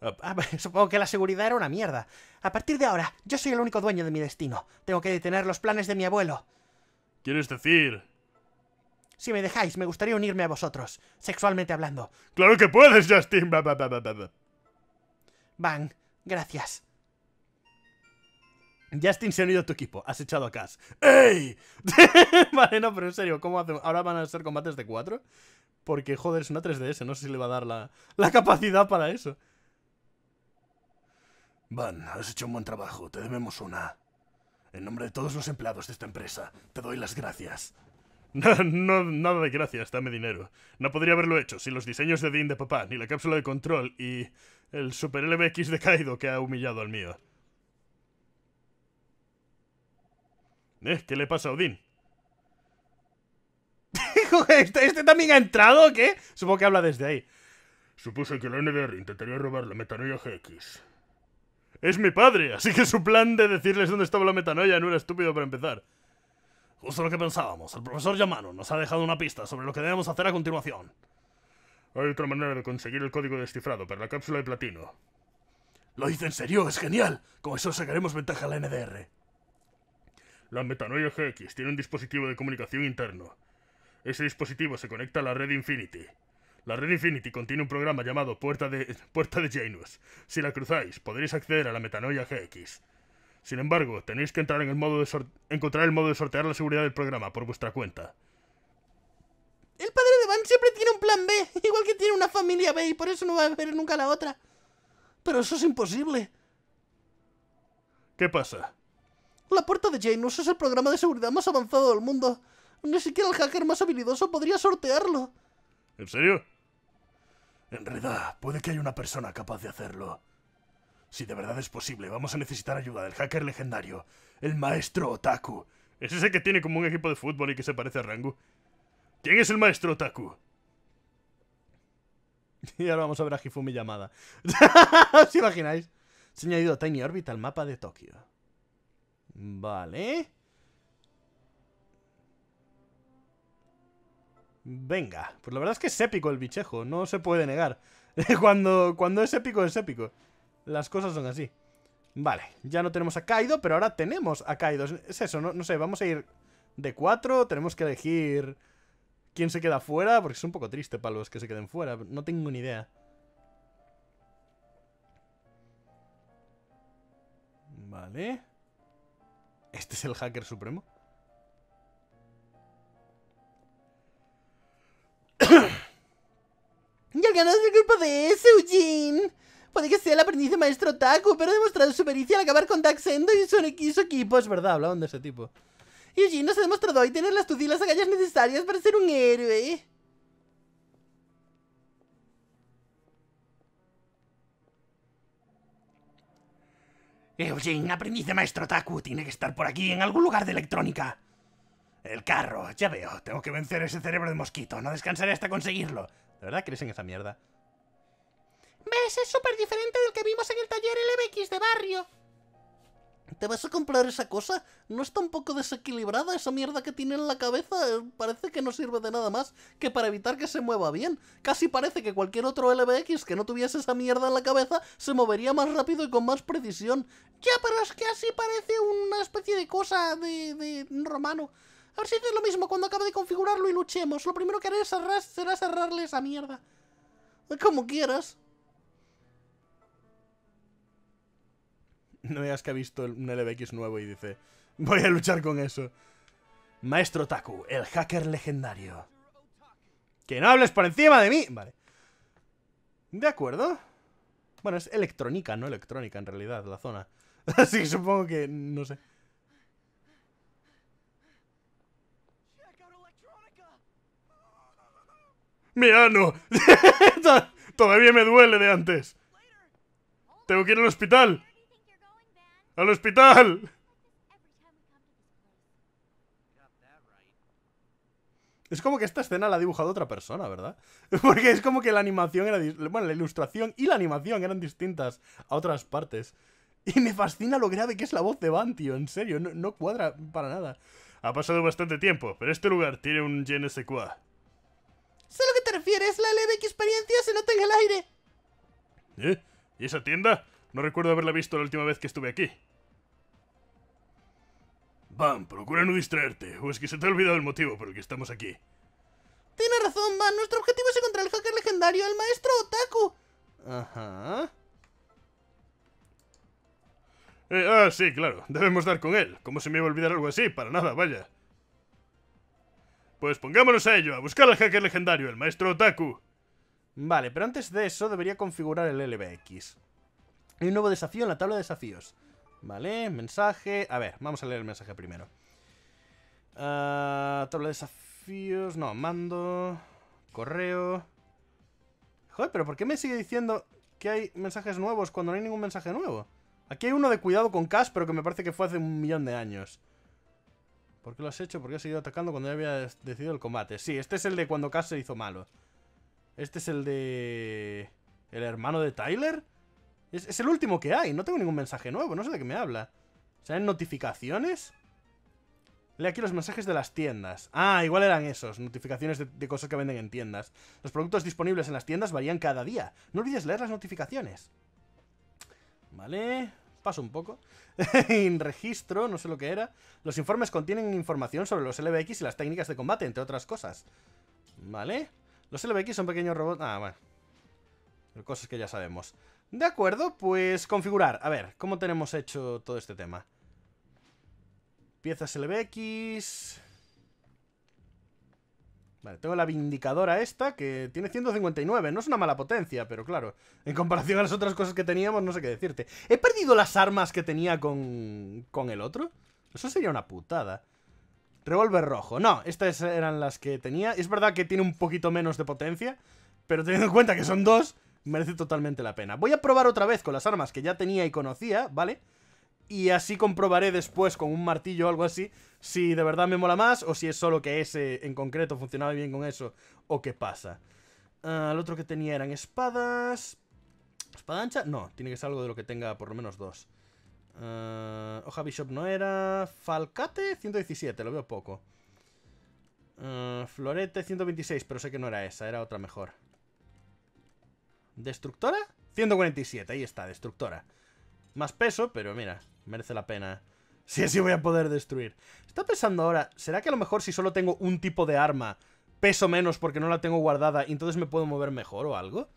Ah, supongo que la seguridad era una mierda. A partir de ahora, yo soy el único dueño de mi destino. Tengo que detener los planes de mi abuelo. ¿Quieres decir? Si me dejáis, me gustaría unirme a vosotros, sexualmente hablando. ¡Claro que puedes, Justin! Bang, gracias. Justin se ha unido a tu equipo, has echado a Cass. ¡Ey! vale, no, pero en serio, ¿cómo hacemos? ¿Ahora van a ser combates de cuatro. Porque, joder, es una 3DS, no sé si le va a dar la capacidad para eso. Van, has hecho un buen trabajo, te debemos una. En nombre de todos los empleados de esta empresa, te doy las gracias. No, nada de gracias, dame dinero. No podría haberlo hecho sin los diseños de Dean de papá, ni la cápsula de control y el Super LBX de Kaido que ha humillado al mío. Eh, ¿Qué le pasa a Odín? Este, ¿Este, también ha entrado o qué? Supongo que habla desde ahí. Supuse que la NDR intentaría robar la metanoia GX es mi padre, así que su plan de decirles dónde estaba la metanoia no era estúpido para empezar. Justo lo que pensábamos, el profesor Yamano nos ha dejado una pista sobre lo que debemos hacer a continuación. Hay otra manera de conseguir el código descifrado para la cápsula de platino. Lo hice en serio, es genial. Con eso sacaremos ventaja a la NDR. La metanoia GX tiene un dispositivo de comunicación interno. Ese dispositivo se conecta a la red Infinity. La red Infinity contiene un programa llamado Puerta de, Puerta de Janus. Si la cruzáis, podréis acceder a la metanoia GX. Sin embargo, tenéis que entrar en el modo de encontrar el modo de sortear la seguridad del programa por vuestra cuenta. El padre de Van siempre tiene un plan B, igual que tiene una familia B y por eso no va a ver nunca la otra. Pero eso es imposible. ¿Qué pasa? La puerta de Janus es el programa de seguridad más avanzado del mundo. Ni siquiera el hacker más habilidoso podría sortearlo. ¿En serio? En realidad, puede que haya una persona capaz de hacerlo. Si de verdad es posible, vamos a necesitar ayuda del hacker legendario, el maestro Otaku. ¿Es ese que tiene como un equipo de fútbol y que se parece a Rangu? ¿Quién es el maestro Otaku? Y ahora vamos a ver a mi llamada. ¿Os imagináis? Se ha añadido Tiny Orbit al mapa de Tokio. Vale. Venga, pues la verdad es que es épico el bichejo, no se puede negar. cuando, cuando es épico, es épico. Las cosas son así. Vale, ya no tenemos a Kaido, pero ahora tenemos a Kaido. Es eso, no, no sé, vamos a ir de cuatro, tenemos que elegir quién se queda fuera, porque es un poco triste para los que se queden fuera, no tengo ni idea. Vale. ¿Este es el hacker supremo? ganas el culpa de ese Eugene. Puede que sea el aprendiz de maestro Taku, pero ha demostrado su pericia al acabar con Daxendo y su, y equipo. Es verdad, hablaban de ese tipo. Y Eugene nos ha demostrado hoy tener las tutilas y las agallas necesarias para ser un héroe. Eugene, aprendiz de maestro Taku, tiene que estar por aquí, en algún lugar de electrónica. El carro, ya veo, tengo que vencer ese cerebro de mosquito, no descansaré hasta conseguirlo. ¿De verdad crees en esa mierda? ¿Ves? Es súper diferente del que vimos en el taller LBX de barrio. ¿Te vas a comprar esa cosa? ¿No está un poco desequilibrada esa mierda que tiene en la cabeza? Eh, parece que no sirve de nada más que para evitar que se mueva bien. Casi parece que cualquier otro LBX que no tuviese esa mierda en la cabeza se movería más rápido y con más precisión. Ya, pero es que así parece una especie de cosa de... de romano. A ver si es lo mismo cuando acabe de configurarlo y luchemos. Lo primero que haré será cerrarle esa mierda. Como quieras. No veas que ha visto un LBX nuevo y dice... Voy a luchar con eso. Maestro Taku, el hacker legendario. ¡Que no hables por encima de mí! Vale. De acuerdo. Bueno, es electrónica, no electrónica en realidad, la zona. Así que supongo que... no sé. Mi Todavía me duele de antes. Tengo que ir al hospital. ¡Al hospital! Es como que esta escena la ha dibujado otra persona, ¿verdad? Porque es como que la animación era... Bueno, la ilustración y la animación eran distintas a otras partes. Y me fascina lo grave que es la voz de Van, tío. En serio, no, cuadra para nada. Ha pasado bastante tiempo, pero este lugar tiene un je es La leve experiencia se nota en el aire. ¿Eh? ¿Y esa tienda? No recuerdo haberla visto la última vez que estuve aquí. Van, procura no distraerte, o es que se te ha olvidado el motivo por el que estamos aquí. Tiene razón, Van. Nuestro objetivo es encontrar el hacker legendario, el maestro Otaku. Ajá. Eh, ah, sí, claro. Debemos dar con él. ¿Cómo se me iba a olvidar algo así? Para nada, vaya. Pues pongámonos a ello, a buscar al hacker legendario, el maestro Otaku. Vale, pero antes de eso debería configurar el LBX. Hay un nuevo desafío en la tabla de desafíos. Vale, mensaje... A ver, vamos a leer el mensaje primero. Ah, tabla de desafíos... No, mando... Correo... Joder, pero ¿por qué me sigue diciendo que hay mensajes nuevos cuando no hay ningún mensaje nuevo? Aquí hay uno de cuidado con Cash, pero que me parece que fue hace un millón de años. ¿Por qué lo has hecho? Porque has seguido atacando cuando ya había decidido el combate. Sí, este es el de cuando Cass se hizo malo. Este es el de... ¿El hermano de Tyler? Es, el último que hay. No tengo ningún mensaje nuevo. No sé de qué me habla. ¿Salen notificaciones? Lee aquí los mensajes de las tiendas. Ah, igual eran esos. Notificaciones de cosas que venden en tiendas. Los productos disponibles en las tiendas varían cada día. No olvides leer las notificaciones. Vale paso un poco. en registro, no sé lo que era. Los informes contienen información sobre los LBX y las técnicas de combate, entre otras cosas. ¿Vale? Los LBX son pequeños robots... Ah, bueno. Cosas que ya sabemos. De acuerdo, pues configurar. A ver, ¿cómo tenemos hecho todo este tema? Piezas LBX... Vale, tengo la Vindicadora esta, que tiene 159. No es una mala potencia, pero claro, en comparación a las otras cosas que teníamos, no sé qué decirte. ¿He perdido las armas que tenía con, con el otro? Eso sería una putada. Revólver rojo. No, estas eran las que tenía. Es verdad que tiene un poquito menos de potencia, pero teniendo en cuenta que son dos, merece totalmente la pena. Voy a probar otra vez con las armas que ya tenía y conocía, ¿vale? vale y así comprobaré después con un martillo o algo así si de verdad me mola más o si es solo que ese en concreto funcionaba bien con eso o qué pasa. Ah, el otro que tenía eran espadas... ¿Espada ancha? No, tiene que ser algo de lo que tenga por lo menos dos. Ah, hoja Bishop no era... Falcate 117, lo veo poco. Ah, florete 126, pero sé que no era esa, era otra mejor. ¿Destructora? 147, ahí está, destructora. Más peso, pero mira, merece la pena. Sí, así voy a poder destruir. Está pensando ahora, ¿será que a lo mejor si solo tengo un tipo de arma, peso menos porque no la tengo guardada y entonces me puedo mover mejor o algo?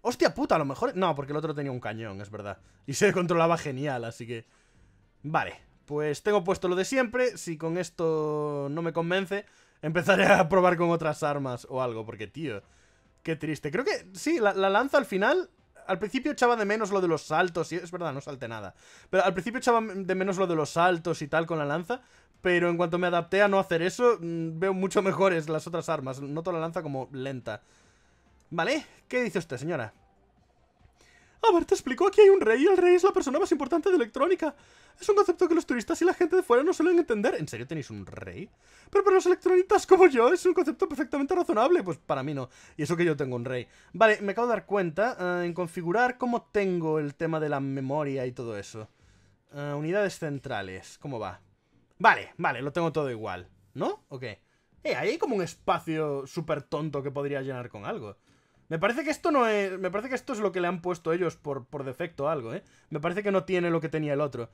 ¡Hostia puta! A lo mejor... No, porque el otro tenía un cañón, es verdad. Y se controlaba genial, así que... Vale, pues tengo puesto lo de siempre. Si con esto no me convence, empezaré a probar con otras armas o algo, porque, tío... Qué triste. Creo que... Sí, la lanza al final al principio echaba de menos lo de los saltos, y es verdad, no salté nada. Pero al principio echaba de menos lo de los saltos y tal con la lanza, pero en cuanto me adapté a no hacer eso, mm, veo mucho mejores las otras armas. Noto la lanza como lenta. ¿Vale? ¿Qué dice usted, señora? A ver, te explico, aquí hay un rey y el rey es la persona más importante de electrónica. Es un concepto que los turistas y la gente de fuera no suelen entender. ¿En serio tenéis un rey? Pero para los electronistas como yo es un concepto perfectamente razonable. Pues para mí no. Y eso que yo tengo un rey. Vale, me acabo de dar cuenta eh, en configurar cómo tengo el tema de la memoria y todo eso. Eh, unidades centrales, ¿cómo va? Vale, vale, lo tengo todo igual. ¿No? ¿O qué? Eh, ahí hay como un espacio súper tonto que podría llenar con algo. Me parece que esto no es. Me parece que esto es lo que le han puesto ellos por, por defecto algo, ¿eh? Me parece que no tiene lo que tenía el otro.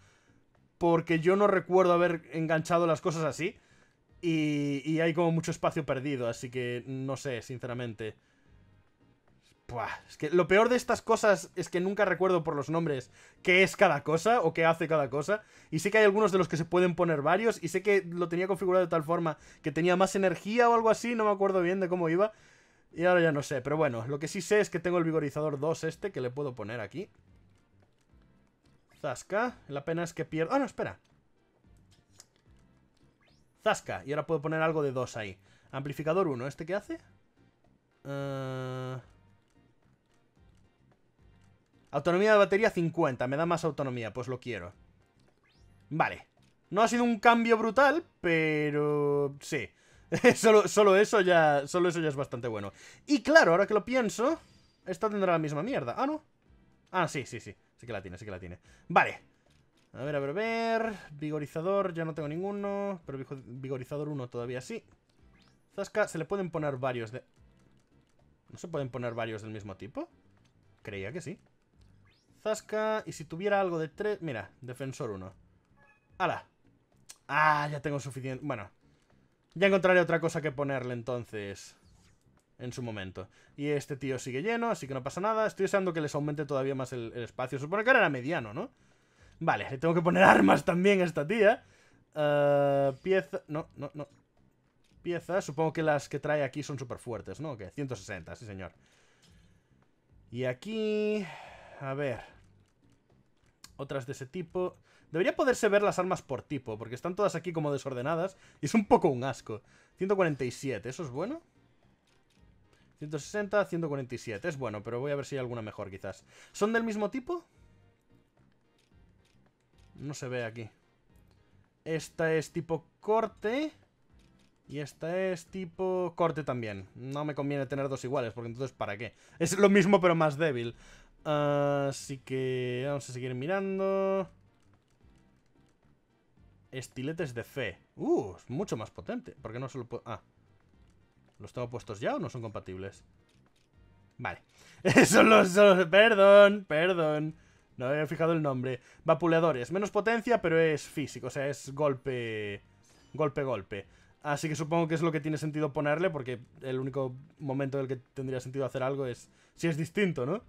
Porque yo no recuerdo haber enganchado las cosas así. Y, y hay como mucho espacio perdido, así que no sé, sinceramente. Buah, es que lo peor de estas cosas es que nunca recuerdo por los nombres qué es cada cosa o qué hace cada cosa. Y sé que hay algunos de los que se pueden poner varios. Y sé que lo tenía configurado de tal forma que tenía más energía o algo así. No me acuerdo bien de cómo iba. Y ahora ya no sé, pero bueno, lo que sí sé es que tengo el vigorizador 2 este que le puedo poner aquí. Zasca. La pena es que pierdo... ¡Ah, no, espera! Zasca. Y ahora puedo poner algo de 2 ahí. Amplificador 1. ¿Este qué hace? Ah. Autonomía de batería 50. Me da más autonomía. Pues lo quiero. Vale. No ha sido un cambio brutal, pero... Sí. solo, solo, eso ya, solo eso ya es bastante bueno. Y claro, ahora que lo pienso, esta tendrá la misma mierda. Ah, ¿no? Ah, sí, sí, sí. Sí que la tiene, sí que la tiene. Vale. A ver, a ver, a ver. Vigorizador, ya no tengo ninguno. Pero vigorizador uno todavía sí. Zasca, se le pueden poner varios de... ¿No se pueden poner varios del mismo tipo? Creía que sí. Zasca, y si tuviera algo de tres... Mira, defensor 1. ¡Hala! Ah, ya tengo suficiente... Bueno, ya encontraré otra cosa que ponerle entonces en su momento. Y este tío sigue lleno, así que no pasa nada. Estoy deseando que les aumente todavía más el, espacio. Supongo que ahora era mediano, ¿no? Vale, le tengo que poner armas también a esta tía. Eh, pieza... No, no, no. Pieza. Supongo que las que trae aquí son súper fuertes, ¿no? Que 160, sí señor. Y aquí... A ver. Otras de ese tipo. Debería poderse ver las armas por tipo, porque están todas aquí como desordenadas y es un poco un asco. 147, ¿eso es bueno? 160, 147, es bueno, pero voy a ver si hay alguna mejor quizás. ¿Son del mismo tipo? No se ve aquí. Esta es tipo corte. Y esta es tipo corte también. No me conviene tener dos iguales, porque entonces ¿para qué? Es lo mismo pero más débil. Ah, así que vamos a seguir mirando. Estiletes de fe. Uh, es mucho más potente. ¿Por qué no solo lo puedo...? Ah. ¿Los tengo puestos ya o no son compatibles? Vale. son los... Perdón, perdón. No había fijado el nombre. Vapuleadores. Menos potencia, pero es físico. O sea, es golpe... Golpe, golpe. Así que supongo que es lo que tiene sentido ponerle, porque el único momento en el que tendría sentido hacer algo es si es distinto, ¿no?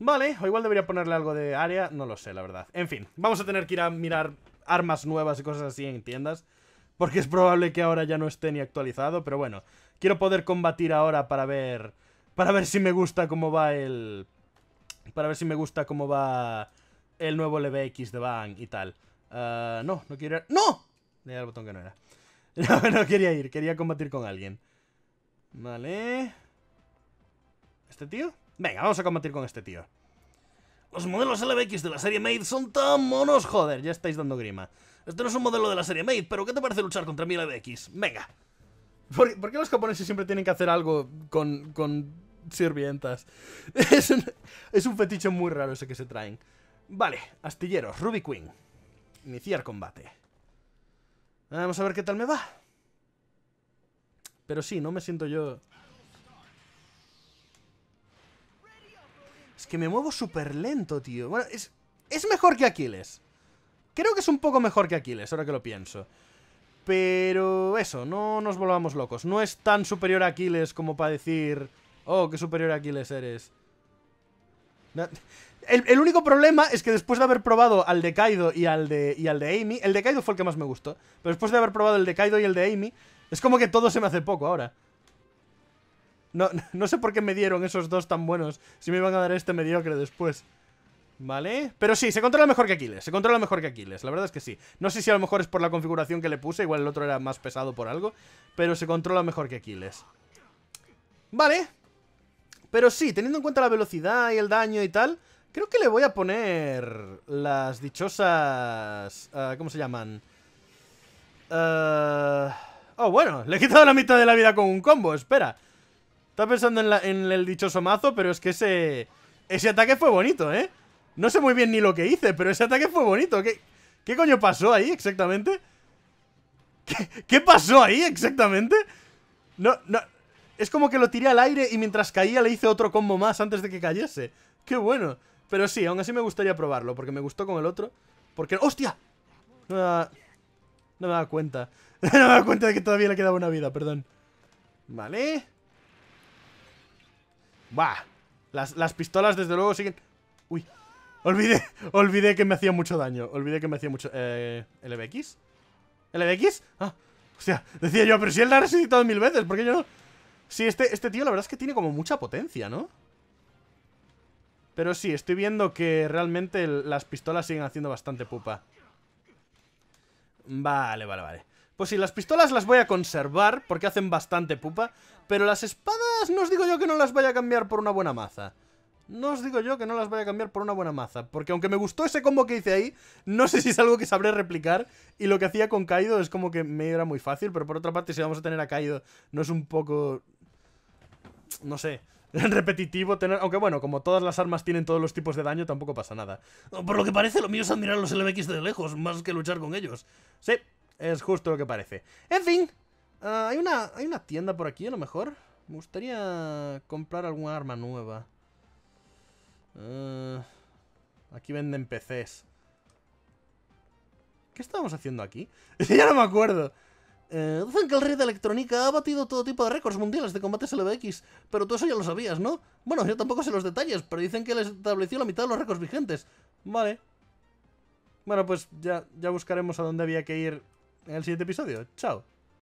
Vale, o igual debería ponerle algo de área, no lo sé, la verdad. En fin, vamos a tener que ir a mirar armas nuevas y cosas así en tiendas. Porque es probable que ahora ya no esté ni actualizado, pero bueno. Quiero poder combatir ahora para ver... Para ver si me gusta cómo va el... Para ver si me gusta cómo va el nuevo LBX de Bang y tal. Ah, no, no quiero ir... ¡No! Le di al botón que no era. no quería ir, quería combatir con alguien. Vale. ¿Este tío? Venga, vamos a combatir con este tío. Los modelos LBX de la serie Made son tan monos, joder, ya estáis dando grima. Este no es un modelo de la serie Made, pero ¿qué te parece luchar contra mi LBX? Venga. ¿Por, qué los japoneses siempre tienen que hacer algo con, con sirvientas? Es un, es un fetiche muy raro ese que se traen. Vale, astilleros, Ruby Queen. Iniciar combate. Vamos a ver qué tal me va. Pero sí, no me siento yo Es que me muevo súper lento, tío. Bueno, es, mejor que Aquiles. Creo que es un poco mejor que Aquiles, ahora que lo pienso. Pero eso, no nos volvamos locos. No es tan superior a Aquiles como para decir... Oh, qué superior a Aquiles eres. El, el, único problema es que después de haber probado al de Kaido y al de, y al de Amy... El de Kaido fue el que más me gustó. Pero después de haber probado el de Kaido y el de Amy... Es como que todo se me hace poco ahora. No, sé por qué me dieron esos dos tan buenos. Si me iban a dar este mediocre después. ¿Vale? Pero sí, se controla mejor que Aquiles. Se controla mejor que Aquiles, la verdad es que sí. No sé si a lo mejor es por la configuración que le puse. Igual el otro era más pesado por algo. Pero se controla mejor que Aquiles. Vale. Pero sí, teniendo en cuenta la velocidad y el daño y tal... Creo que le voy a poner las dichosas... Ah, ¿Cómo se llaman? Ah, oh, bueno, le he quitado la mitad de la vida con un combo, espera estaba pensando en, el dichoso mazo, pero es que ese... Ese ataque fue bonito, ¿eh? No sé muy bien ni lo que hice, pero ese ataque fue bonito. ¿Qué, qué coño pasó ahí exactamente? ¿Qué, pasó ahí exactamente? No, no... Es como que lo tiré al aire y mientras caía le hice otro combo más antes de que cayese. ¡Qué bueno! Pero sí, aún así me gustaría probarlo, porque me gustó con el otro. Porque... ¡Hostia! No me da... cuenta. no me dado cuenta de que todavía le quedaba una vida, perdón. Vale... Bah. Las, pistolas, desde luego, siguen... Uy. Olvidé, olvidé que me hacía mucho daño. Olvidé que me hacía mucho... Eh, ¿LBX? ¿LBX? Ah, sea decía yo, pero si él la ha resucitado mil veces, porque yo no? Sí, este, este tío la verdad es que tiene como mucha potencia, ¿no? Pero sí, estoy viendo que realmente las pistolas siguen haciendo bastante pupa. Vale, vale, vale. Pues sí, las pistolas las voy a conservar porque hacen bastante pupa, pero las espadas no os digo yo que no las vaya a cambiar por una buena maza. No os digo yo que no las vaya a cambiar por una buena maza, porque aunque me gustó ese combo que hice ahí, no sé si es algo que sabré replicar, y lo que hacía con Kaido es como que me era muy fácil, pero por otra parte si vamos a tener a Kaido, no es un poco... no sé repetitivo tener... Aunque bueno, como todas las armas tienen todos los tipos de daño, tampoco pasa nada. Por lo que parece, lo mío es admirar los LMX de lejos, más que luchar con ellos. Sí, es justo lo que parece. En fin, ah, hay, una, hay una tienda por aquí a lo mejor. Me gustaría comprar alguna arma nueva. Ah, aquí venden PCs. ¿Qué estábamos haciendo aquí? ya no me acuerdo. Eh, dicen que el rey de electrónica ha batido todo tipo de récords mundiales de combates LBX, pero tú eso ya lo sabías, ¿no? Bueno, yo tampoco sé los detalles, pero dicen que él estableció la mitad de los récords vigentes. Vale. Bueno, pues ya, ya buscaremos a dónde había que ir en el siguiente episodio. Chao.